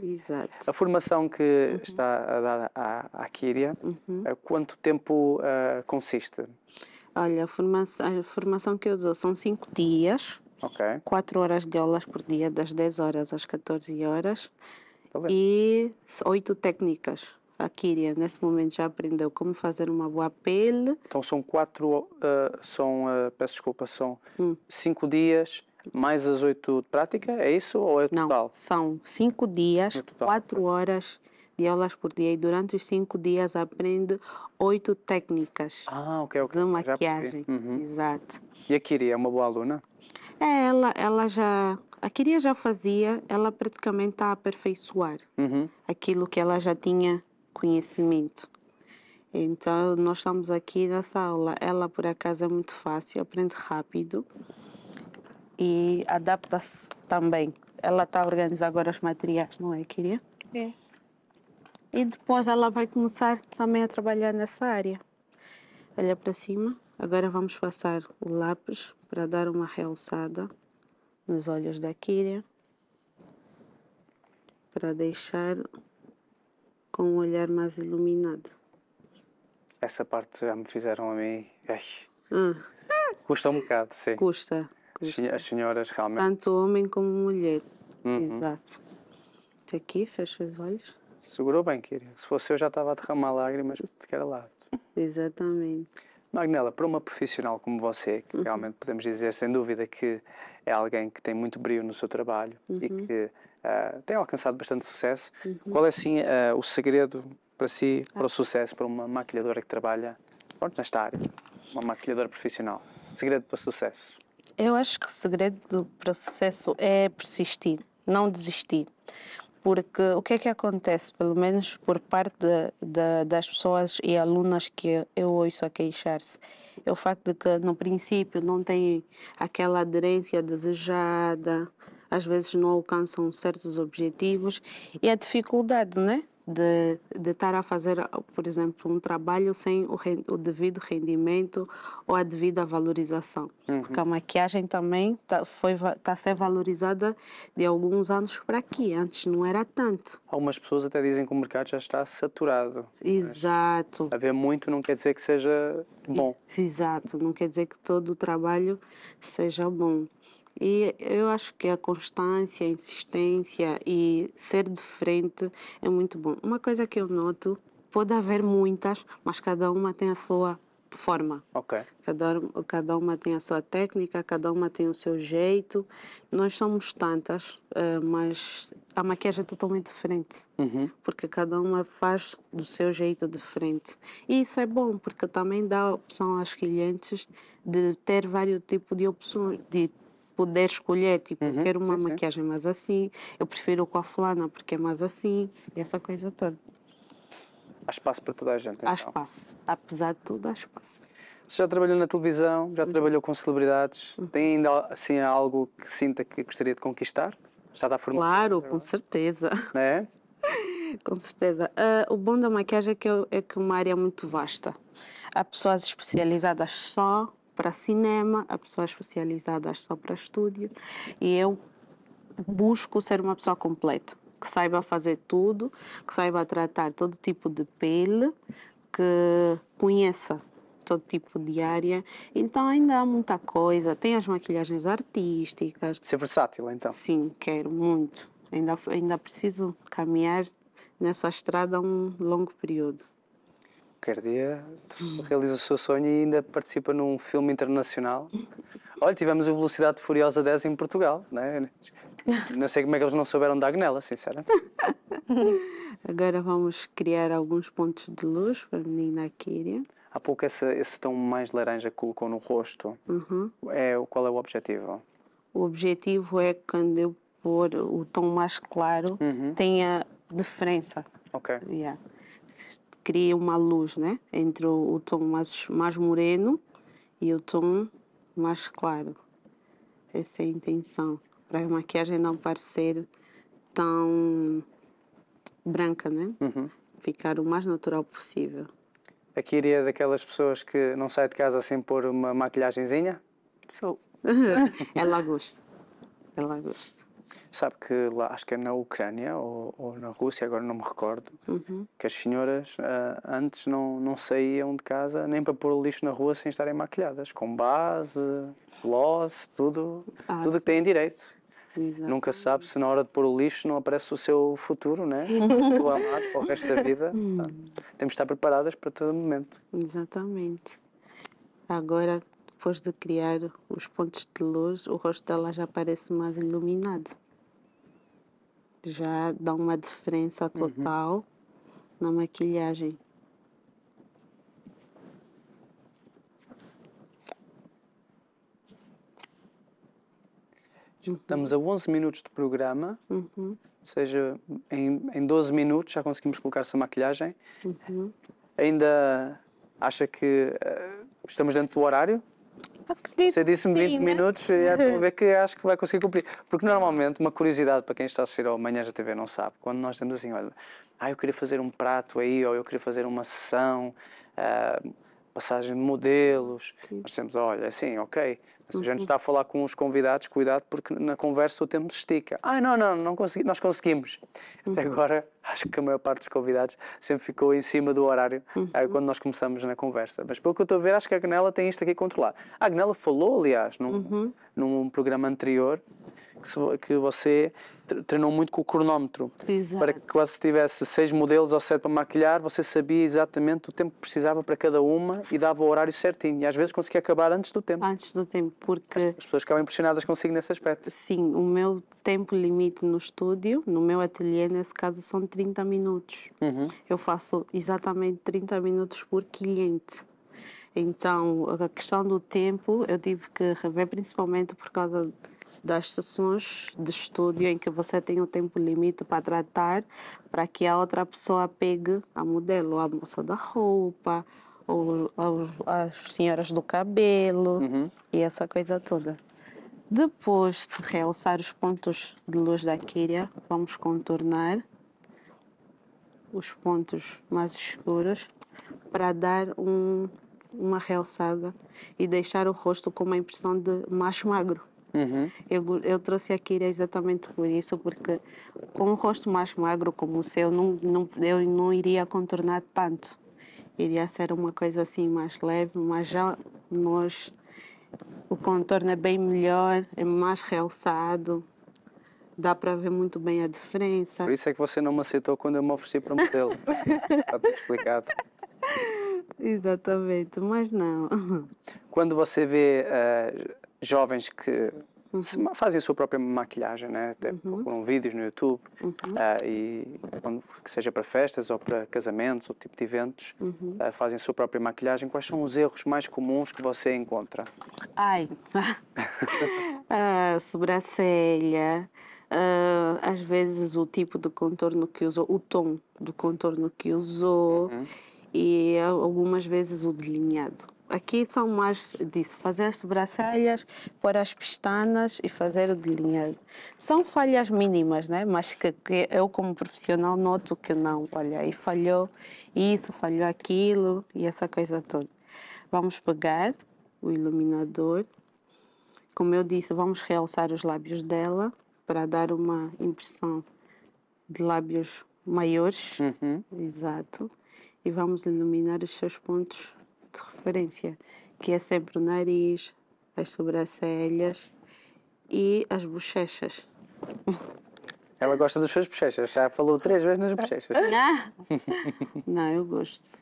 Exato. A formação que uhum. está a dar à, à Kíria, uhum. quanto tempo uh, consiste? Olha, a formação, a formação que eu dou são cinco dias, okay. quatro horas de aulas por dia, das 10 horas às 14 horas, tá e oito técnicas. A Kíria, nesse momento, já aprendeu como fazer uma boa pele. Então, são quatro, uh, são, uh, peço desculpa, são hum. cinco dias, mais as oito de prática, é isso ou é o total? Não, são cinco dias, é quatro horas de aulas por dia e durante os cinco dias aprende oito técnicas ah, okay, okay. de maquiagem. Uhum. Exato. E a Kiri é uma boa aluna? É, ela, ela já. A Kiri já fazia, ela praticamente está a aperfeiçoar uhum. aquilo que ela já tinha conhecimento. Então, nós estamos aqui nessa aula. Ela, por acaso, é muito fácil, aprende rápido e adapta-se também. Ela está a organizar agora os materiais, não é, queria? É. E depois ela vai começar também a trabalhar nessa área. Olha para cima. Agora vamos passar o lápis para dar uma realçada nos olhos da Kíria. Para deixar com um olhar mais iluminado. Essa parte já me fizeram a mim. Ai. Ah. Custa um bocado, sim. Custa. As senhoras realmente. Tanto homem como mulher. Uhum. Exato. Até aqui, fecha os olhos. Segurou bem, querida. Se fosse eu já estava a derramar lágrimas de cada lado. Exatamente. Magnela, para uma profissional como você, que uhum. realmente podemos dizer sem dúvida que é alguém que tem muito brilho no seu trabalho uhum. e que uh, tem alcançado bastante sucesso, uhum. qual é assim uh, o segredo para si, ah. para ah. o sucesso, para uma maquilhadora que trabalha pronto, nesta área, uma maquilhadora profissional? Segredo para o sucesso? Eu acho que o segredo do processo é persistir, não desistir. Porque o que é que acontece, pelo menos por parte de, de, das pessoas e alunas que eu ouço a queixar-se, é o facto de que no princípio não tem aquela aderência desejada, às vezes não alcançam certos objetivos e a dificuldade, né? de, de estar a fazer, por exemplo, um trabalho sem o, o devido rendimento ou a devida valorização. Uhum. Porque a maquiagem também está tá a ser valorizada de alguns anos para aqui, antes não era tanto. Algumas pessoas até dizem que o mercado já está saturado. Exato. Haver muito não quer dizer que seja bom. Exato, não quer dizer que todo o trabalho seja bom. E eu acho que a constância, a insistência e ser de frente é muito bom. Uma coisa que eu noto, pode haver muitas, mas cada uma tem a sua forma. Ok. Cada, cada uma tem a sua técnica, cada uma tem o seu jeito. Nós somos tantas, eh, mas a maquiagem é totalmente diferente, uhum. porque cada uma faz do seu jeito diferente. E isso é bom, porque também dá a opção aos clientes de ter vários tipos de opções, de poder escolher, tipo, uhum, eu quero uma sim, maquiagem sim. mais assim, eu prefiro com a fulana porque é mais assim, e essa coisa toda. Há espaço para toda a gente, então. Há espaço. Apesar de tudo, há espaço. Você já trabalhou na televisão, já uhum. trabalhou com celebridades, uhum. tem ainda assim algo que sinta que gostaria de conquistar? Está a formar? Claro, com certeza. (laughs) É? (laughs) com certeza. Uh, o bom da maquiagem é que é, é que uma área é muito vasta. Há pessoas especializadas só para cinema, a pessoa é especializada só para estúdio e eu busco ser uma pessoa completa, que saiba fazer tudo, que saiba tratar todo tipo de pele, que conheça todo tipo de área. Então ainda há muita coisa. Tem as maquilhagens artísticas. Ser versátil, então. Sim, quero muito. Ainda, ainda preciso caminhar nessa estrada um longo período qualquer dia hum. realiza o seu sonho e ainda participa num filme internacional. Olha, tivemos a Velocidade Furiosa 10 em Portugal, é? (laughs) Não sei como é que eles não souberam da Agnella, sinceramente. (laughs) Agora vamos criar alguns pontos de luz para a menina Akira. Há pouco esse, esse tom mais laranja que colocou no rosto. Uhum. É, qual é o objetivo? O objetivo é que quando eu pôr o tom mais claro, uhum. tenha diferença. Ok. Yeah cria uma luz, né? Entre o, tom mais, mais moreno e o tom mais claro. Essa é a intenção, para a maquiagem não parecer tão branca, né? Uhum. Ficar o mais natural possível. Aqui é iria é daquelas pessoas que não sai de casa sem pôr uma maquilhagenzinha? Sou. (laughs) Ela gosta. Ela gosta. Sabe que lá, acho que é na Ucrânia ou, ou na Rússia, agora não me recordo, uhum. que as senhoras uh, antes não, não saíam de casa nem para pôr o lixo na rua sem estarem maquilhadas, com base, gloss, tudo, ah, tudo que têm direito. Exatamente. Nunca sabe se na hora de pôr o lixo não aparece o seu futuro, né? (laughs) o amado para o resto da vida. Hum. temos de estar preparadas para todo momento. Exatamente. Agora depois de criar os pontos de luz, o rosto dela já parece mais iluminado. Já dá uma diferença uhum. total uhum. na maquilhagem. Estamos uhum. a 11 minutos de programa, uhum. ou seja, em, em 12 minutos já conseguimos colocar essa maquilhagem. Uhum. Ainda acha que uh, estamos dentro do horário? Acredito. Você disse-me 20 né? minutos, e é para (laughs) ver que acho que vai conseguir cumprir. Porque normalmente, uma curiosidade para quem está a assistir ao Manhãs da TV não sabe, quando nós temos assim, olha, ah, eu queria fazer um prato aí, ou eu queria fazer uma sessão, ah, passagem de modelos, sim. nós temos, olha, assim, ok, se a gente uhum. está a falar com os convidados, cuidado, porque na conversa o tempo se estica. Ah, não, não, não consegui, nós conseguimos. Até uhum. agora, (laughs) acho que a maior parte dos convidados sempre ficou em cima do horário eh, uhum. quando nós começamos na conversa. Mas pelo que eu estou a ver, acho que a Gnela tem isto aqui controlado. A Gnela falou, aliás, num, uhum. num programa anterior, que, se, que você treinou muito com o cronómetro, Exato. para que quase tivesse seis modelos ao certo para maquilhar, você sabia exatamente o tempo que precisava para cada uma e dava o horário certinho. E às vezes conseguia acabar antes do tempo. Antes do tempo, porque... As, as pessoas ficavam impressionadas consigo nesse aspecto. Sim, o meu tempo limite no estúdio, no meu ateliê, nesse caso, são 30 minutos. Uhum. Eu faço exatamente 30 minutos por cliente. Então, a questão do tempo eu tive que rever, principalmente por causa das sessões de estúdio em que você tem um tempo limite para tratar, para que a outra pessoa pegue a modelo, a moça da roupa, ou, ou as senhoras do cabelo uhum. e essa coisa toda. Depois de realçar os pontos de luz da Kíria, vamos contornar os pontos mais escuros para dar um uma realçada e deixar o rosto com uma impressão de macho magro. Uhum. Eu, eu trouxe a Kira exatamente por isso, porque com um rosto mais magro como o seu, não, não, eu não iria contornar tanto. Iria ser uma coisa assim mais leve, mas já nós o contorno é bem melhor, é mais realçado, dá para ver muito bem a diferença. Por isso é que você não me aceitou quando eu me ofereci para modelo. Está (laughs) tudo explicado. Exatamente, mas não. Quando você vê uh, jovens que uhum. fazem a sua própria maquilhagem, né? Até uhum. procuram vídeos no YouTube, uhum. uh, e quando, que seja para festas ou para casamentos ou tipo de eventos, uh, fazem a sua própria maquilhagem. Quais são os erros mais comuns que você encontra? Ai, (laughs) ah, sobrancelha. Uh, às vezes o tipo de contorno que usou, o tom do contorno que usou. Uhum e algumas vezes o delineado. Aqui são mais disso, fazer as sobrancelhas, pôr as pestanas e fazer o delineado. São falhas mínimas, né? mas que, que eu como profissional noto que não, olha, e falhou isso, falhou aquilo e essa coisa toda. Vamos pegar o iluminador, como eu disse, vamos realçar os lábios dela para dar uma impressão de lábios maiores. Uhum. Exato e vamos iluminar os seus pontos de referência, que é sempre o nariz, as sobrancelhas e as bochechas. Ela gosta das suas bochechas, já falou três vezes nas bochechas. Não, (laughs) não eu gosto.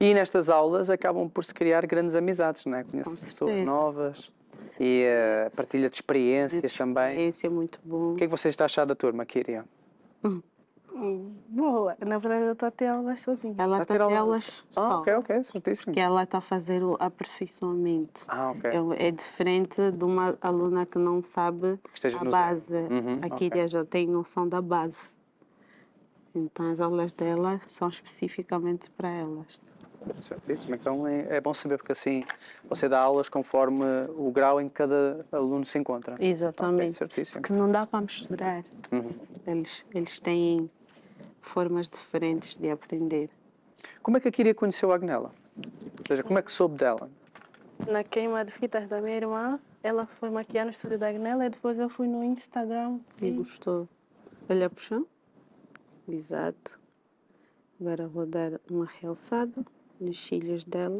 E nestas aulas acabam por se criar grandes amizades, não é? Conheço pessoas novas e uh, partilha de experiências de experiências também. Experiência muito bom. O que é que vocês estão a achar da turma, Kirian? (laughs) Boa, na verdade eu estou a ter aulas sozinha. Ela está tá a ter aulas, aulas só. Ah, ok, ok, certíssimo. Que ela está a fazer o aperfeiçoamento. Ah, ok. É, diferente de uma aluna que não sabe a base. Uhum, Aqui okay. já tem noção da base. Então as aulas dela são especificamente para elas. Certíssimo. Então é, é, bom saber, porque assim você dá aulas conforme o grau em que cada aluno se encontra. Exatamente. é certíssimo. Que não dá para misturar. Uhum. Eles, eles têm formas diferentes de aprender. Como é que a Kira conheceu a Agnella? Ou seja, como é que soube dela? Na queima de fitas da minha irmã, ela foi maquiar no estúdio da Agnella e depois eu fui no Instagram. E, e gostou. Olha para o chão. Exato. Agora vou dar uma realçada nos cílios dela.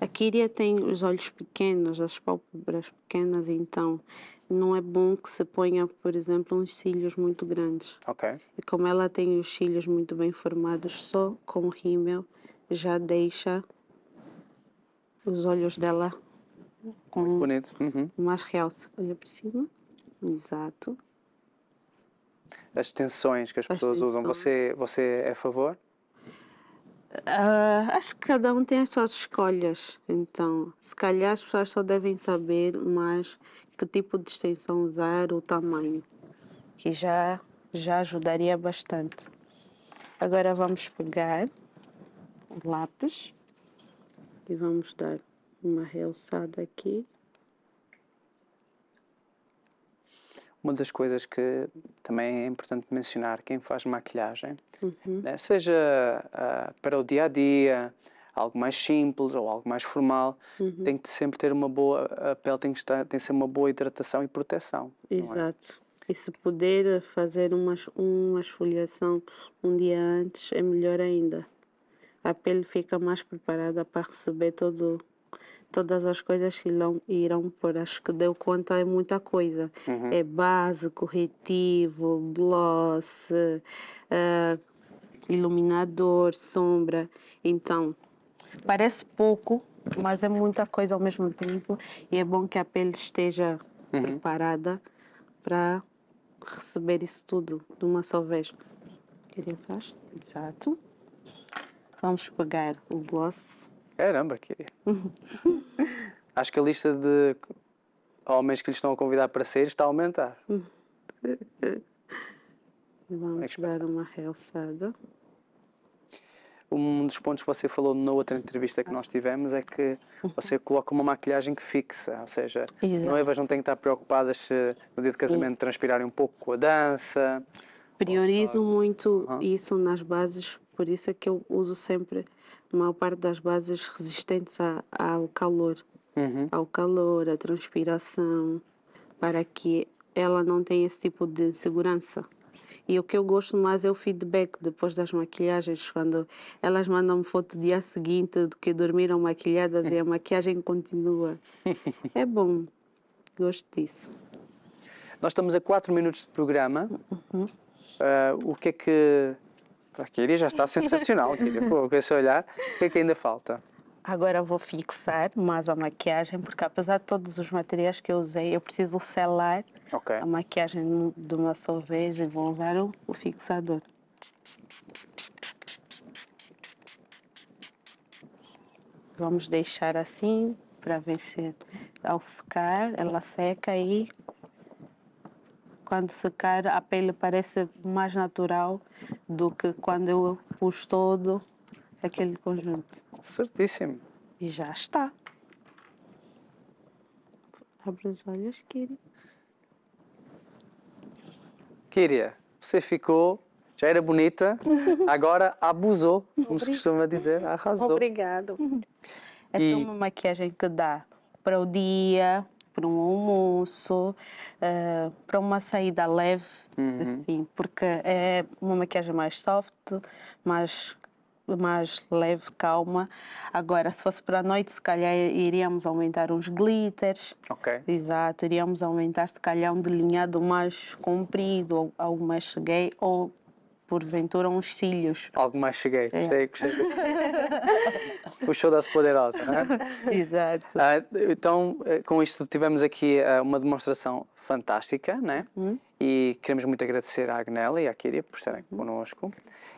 A Kiria tem os olhos pequenos, as pálpebras pequenas, então não é bom que se ponha, por exemplo, uns cílios muito grandes. Ok. E como ela tem os cílios muito bem formados, só com rímel já deixa os olhos dela com muito bonito. Uhum. mais realce. Olha por cima. Exato. As tensões que as, as pessoas tensões. usam, você, você é a favor? Uh, acho que cada um tem as suas escolhas, então se calhar as pessoas só devem saber mais que tipo de extensão usar, o tamanho, que já, já ajudaria bastante. Agora vamos pegar o lápis e vamos dar uma realçada aqui. Uma das coisas que também é importante mencionar, quem faz maquilhagem, uhum. né, seja uh, para o dia a dia, algo mais simples ou algo mais formal, uhum. tem que sempre ter uma boa, a pele tem que, estar, tem que ser uma boa hidratação e proteção. É? Exato. É? E se puder fazer uma, uma esfoliação um dia antes, é melhor ainda. A pele fica mais preparada para receber todo todas as coisas que irão, irão pôr. Acho que deu conta é muita coisa. Uhum. É base, corretivo, gloss, uh, iluminador, sombra. Então, parece pouco, mas é muita coisa ao mesmo tempo. E é bom que a pele esteja uhum. preparada para receber isso tudo de uma só vez. Queria fazer? Exato. Vamos pegar o gloss. Caramba, que... (laughs) Acho que a lista de homens que lhe estão a convidar para sair está a aumentar. Vamos é dar uma realçada. Um dos pontos que você falou na outra entrevista que nós tivemos é que você coloca uma maquilhagem que fixa, ou seja, Exato. noivas não têm que estar preocupadas se no dia de casamento Sim. transpirarem um pouco com a dança. Priorizo muito uhum. isso nas bases, por isso é que eu uso sempre a maior parte das bases resistentes a, ao calor, uhum. ao calor, à transpiração, para que ela não tenha esse tipo de segurança. E o que eu gosto mais é o feedback depois das maquilhagens, quando elas mandam foto do dia seguinte de que dormiram maquilhadas e a (laughs) maquiagem continua. (laughs) É bom, gosto disso. Nós estamos a 4 minutos de programa. Uhum. Uh, o que é que a Kiri já está sensacional, Kiri. Pô, com esse olhar, o que é que ainda falta? Agora vou fixar mais a maquiagem, porque apesar de todos os materiais que eu usei, eu preciso selar okay. a maquiagem de uma só vez e vou usar o, o fixador. Vamos deixar assim para ver se ao secar ela seca e quando secar a pele parece mais natural do que quando eu pus todo aquele conjunto. Certíssimo. E já está. Abre os olhos, Kíria. Kiria, você ficou, já era bonita, (laughs) agora abusou, como se costuma dizer, arrasou. Obrigado. É Essa e... é uma maquiagem que dá para o dia, para um almoço, uh, para uma saída leve, uhum. assim, porque é uma maquiagem mais soft, mais mais leve, calma. Agora, se fosse para a noite, se calhar iríamos aumentar uns glitters. Ok. Exato, iríamos aumentar se calhar um delineado mais comprido, algo mais gay ou porventura uns cílios. Algo mais cheguei, é. gostei, gostei. (laughs) das se poderosa, não é? Exato. Ah, então, eh, com isto tivemos aqui eh, uma demonstração fantástica, né? Hum. E queremos muito agradecer à Agnella e à Kiria por estarem hum. connosco.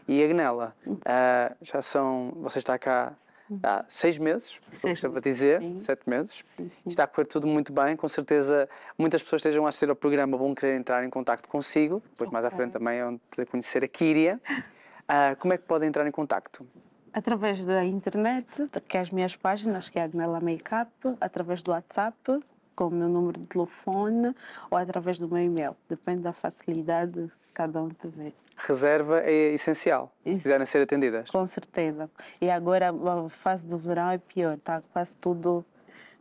E Agnella, uhum. ah, já são, você está cá há seis meses, certo. estava a dizer, sim. sete meses. Sim, sim. Está a correr tudo muito bem. Com certeza, muitas pessoas estejam a assistir ao programa vão querer entrar em contato consigo. Depois, okay. mais à frente, também é onde conhecer a Kíria. Uh, (laughs) ah, como é que podem entrar em contato? Através da internet, que é as minhas páginas, que é a Agnella Makeup, através do WhatsApp, com o meu número de telefone ou através do meu e-mail. Depende da facilidade cada um se vê. Reserva é essencial, Isso. se quiserem ser atendidas. Com certeza. E agora a fase do verão é pior, está quase tudo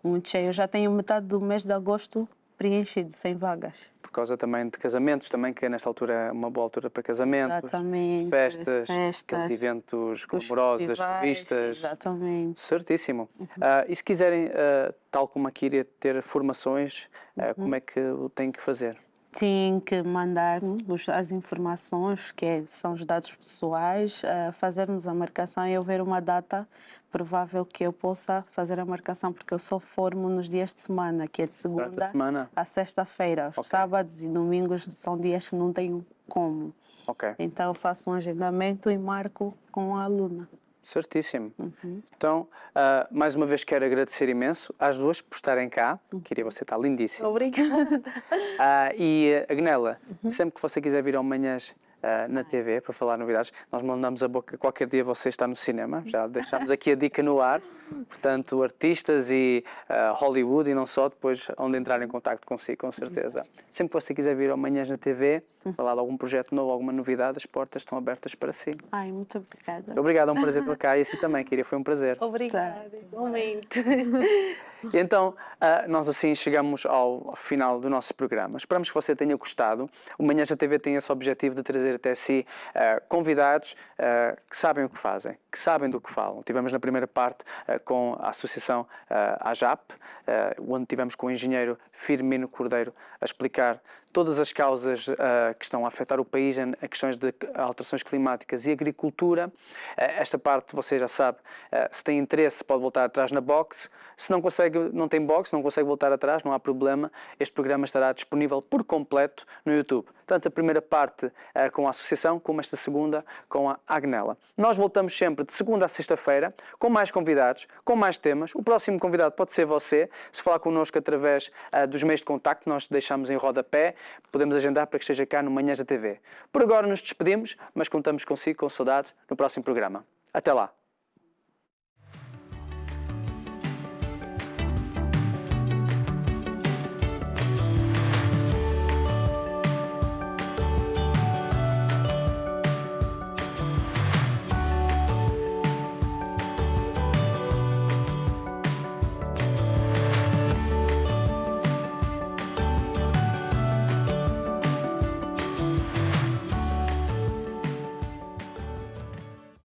muito cheio. Eu já tenho metade do mês de agosto preenchido, sem vagas. Por causa também de casamentos, também que é nesta altura uma boa altura para casamentos, exatamente. festas, festas eventos glamourosos, das revistas. Exatamente. Certíssimo. Uhum. Uh, e se quiserem, uh, tal como a Kíria, ter formações, uh, uhum. como é que o têm que fazer? têm que mandar-nos as informações, que é, são os dados pessoais, fazermos a marcação e eu ver uma data provável que eu possa fazer a marcação, porque eu só formo nos dias de semana, que é de segunda a sexta-feira. Os okay. sábados e domingos são dias que não tenho como. Okay. Então eu faço um agendamento e marco com a aluna. Certíssimo. Uhum. Então, uh, mais uma vez quero agradecer imenso às duas por estarem cá. Uhum. Queria você estar lindíssima. Obrigada. Uh, e, a uhum. sempre que você quiser vir ao Manhãs uh, na TV para falar novidades. Nós mandamos a boca, qualquer dia você está no cinema, já (laughs) deixamos aqui a dica no ar. Portanto, artistas e uh, Hollywood e não só, depois onde entrar em contato consigo, com certeza. Sempre que você quiser vir amanhã na TV, uhum. falar de algum projeto novo, alguma novidade, as portas estão abertas para si. Ai, muito obrigada. Obrigado, é um prazer por (laughs) cá e assim também, queria, foi um prazer. Obrigada, igualmente. (laughs) E então, uh, nós assim chegamos ao, ao, final do nosso programa. Esperamos que você tenha gostado. O Manhãs da TV tem esse objetivo de trazer até si uh, convidados uh, que sabem o que fazem, que sabem do que falam. Tivemos na primeira parte com a Associação AJAP, onde tivemos com o engenheiro Firmino Cordeiro a explicar todas as causas que estão a afetar o país em questões de alterações climáticas e agricultura. esta parte você já sabe. se tem interesse, pode voltar atrás na box. Se não consegue, consegue, não tem box, não consegue voltar atrás, não há problema. Este programa estará disponível por completo no YouTube. Tanto a primeira parte eh, com a associação, como esta segunda com a Agnella. Nós voltamos sempre de segunda a sexta-feira com mais convidados, com mais temas. O próximo convidado pode ser você, se falar connosco através eh, dos meios de contacto, nós deixamos em rodapé, podemos agendar para que esteja cá no Manhãs da TV. Por agora nos despedimos, mas contamos consigo com saudade no próximo programa. Até lá!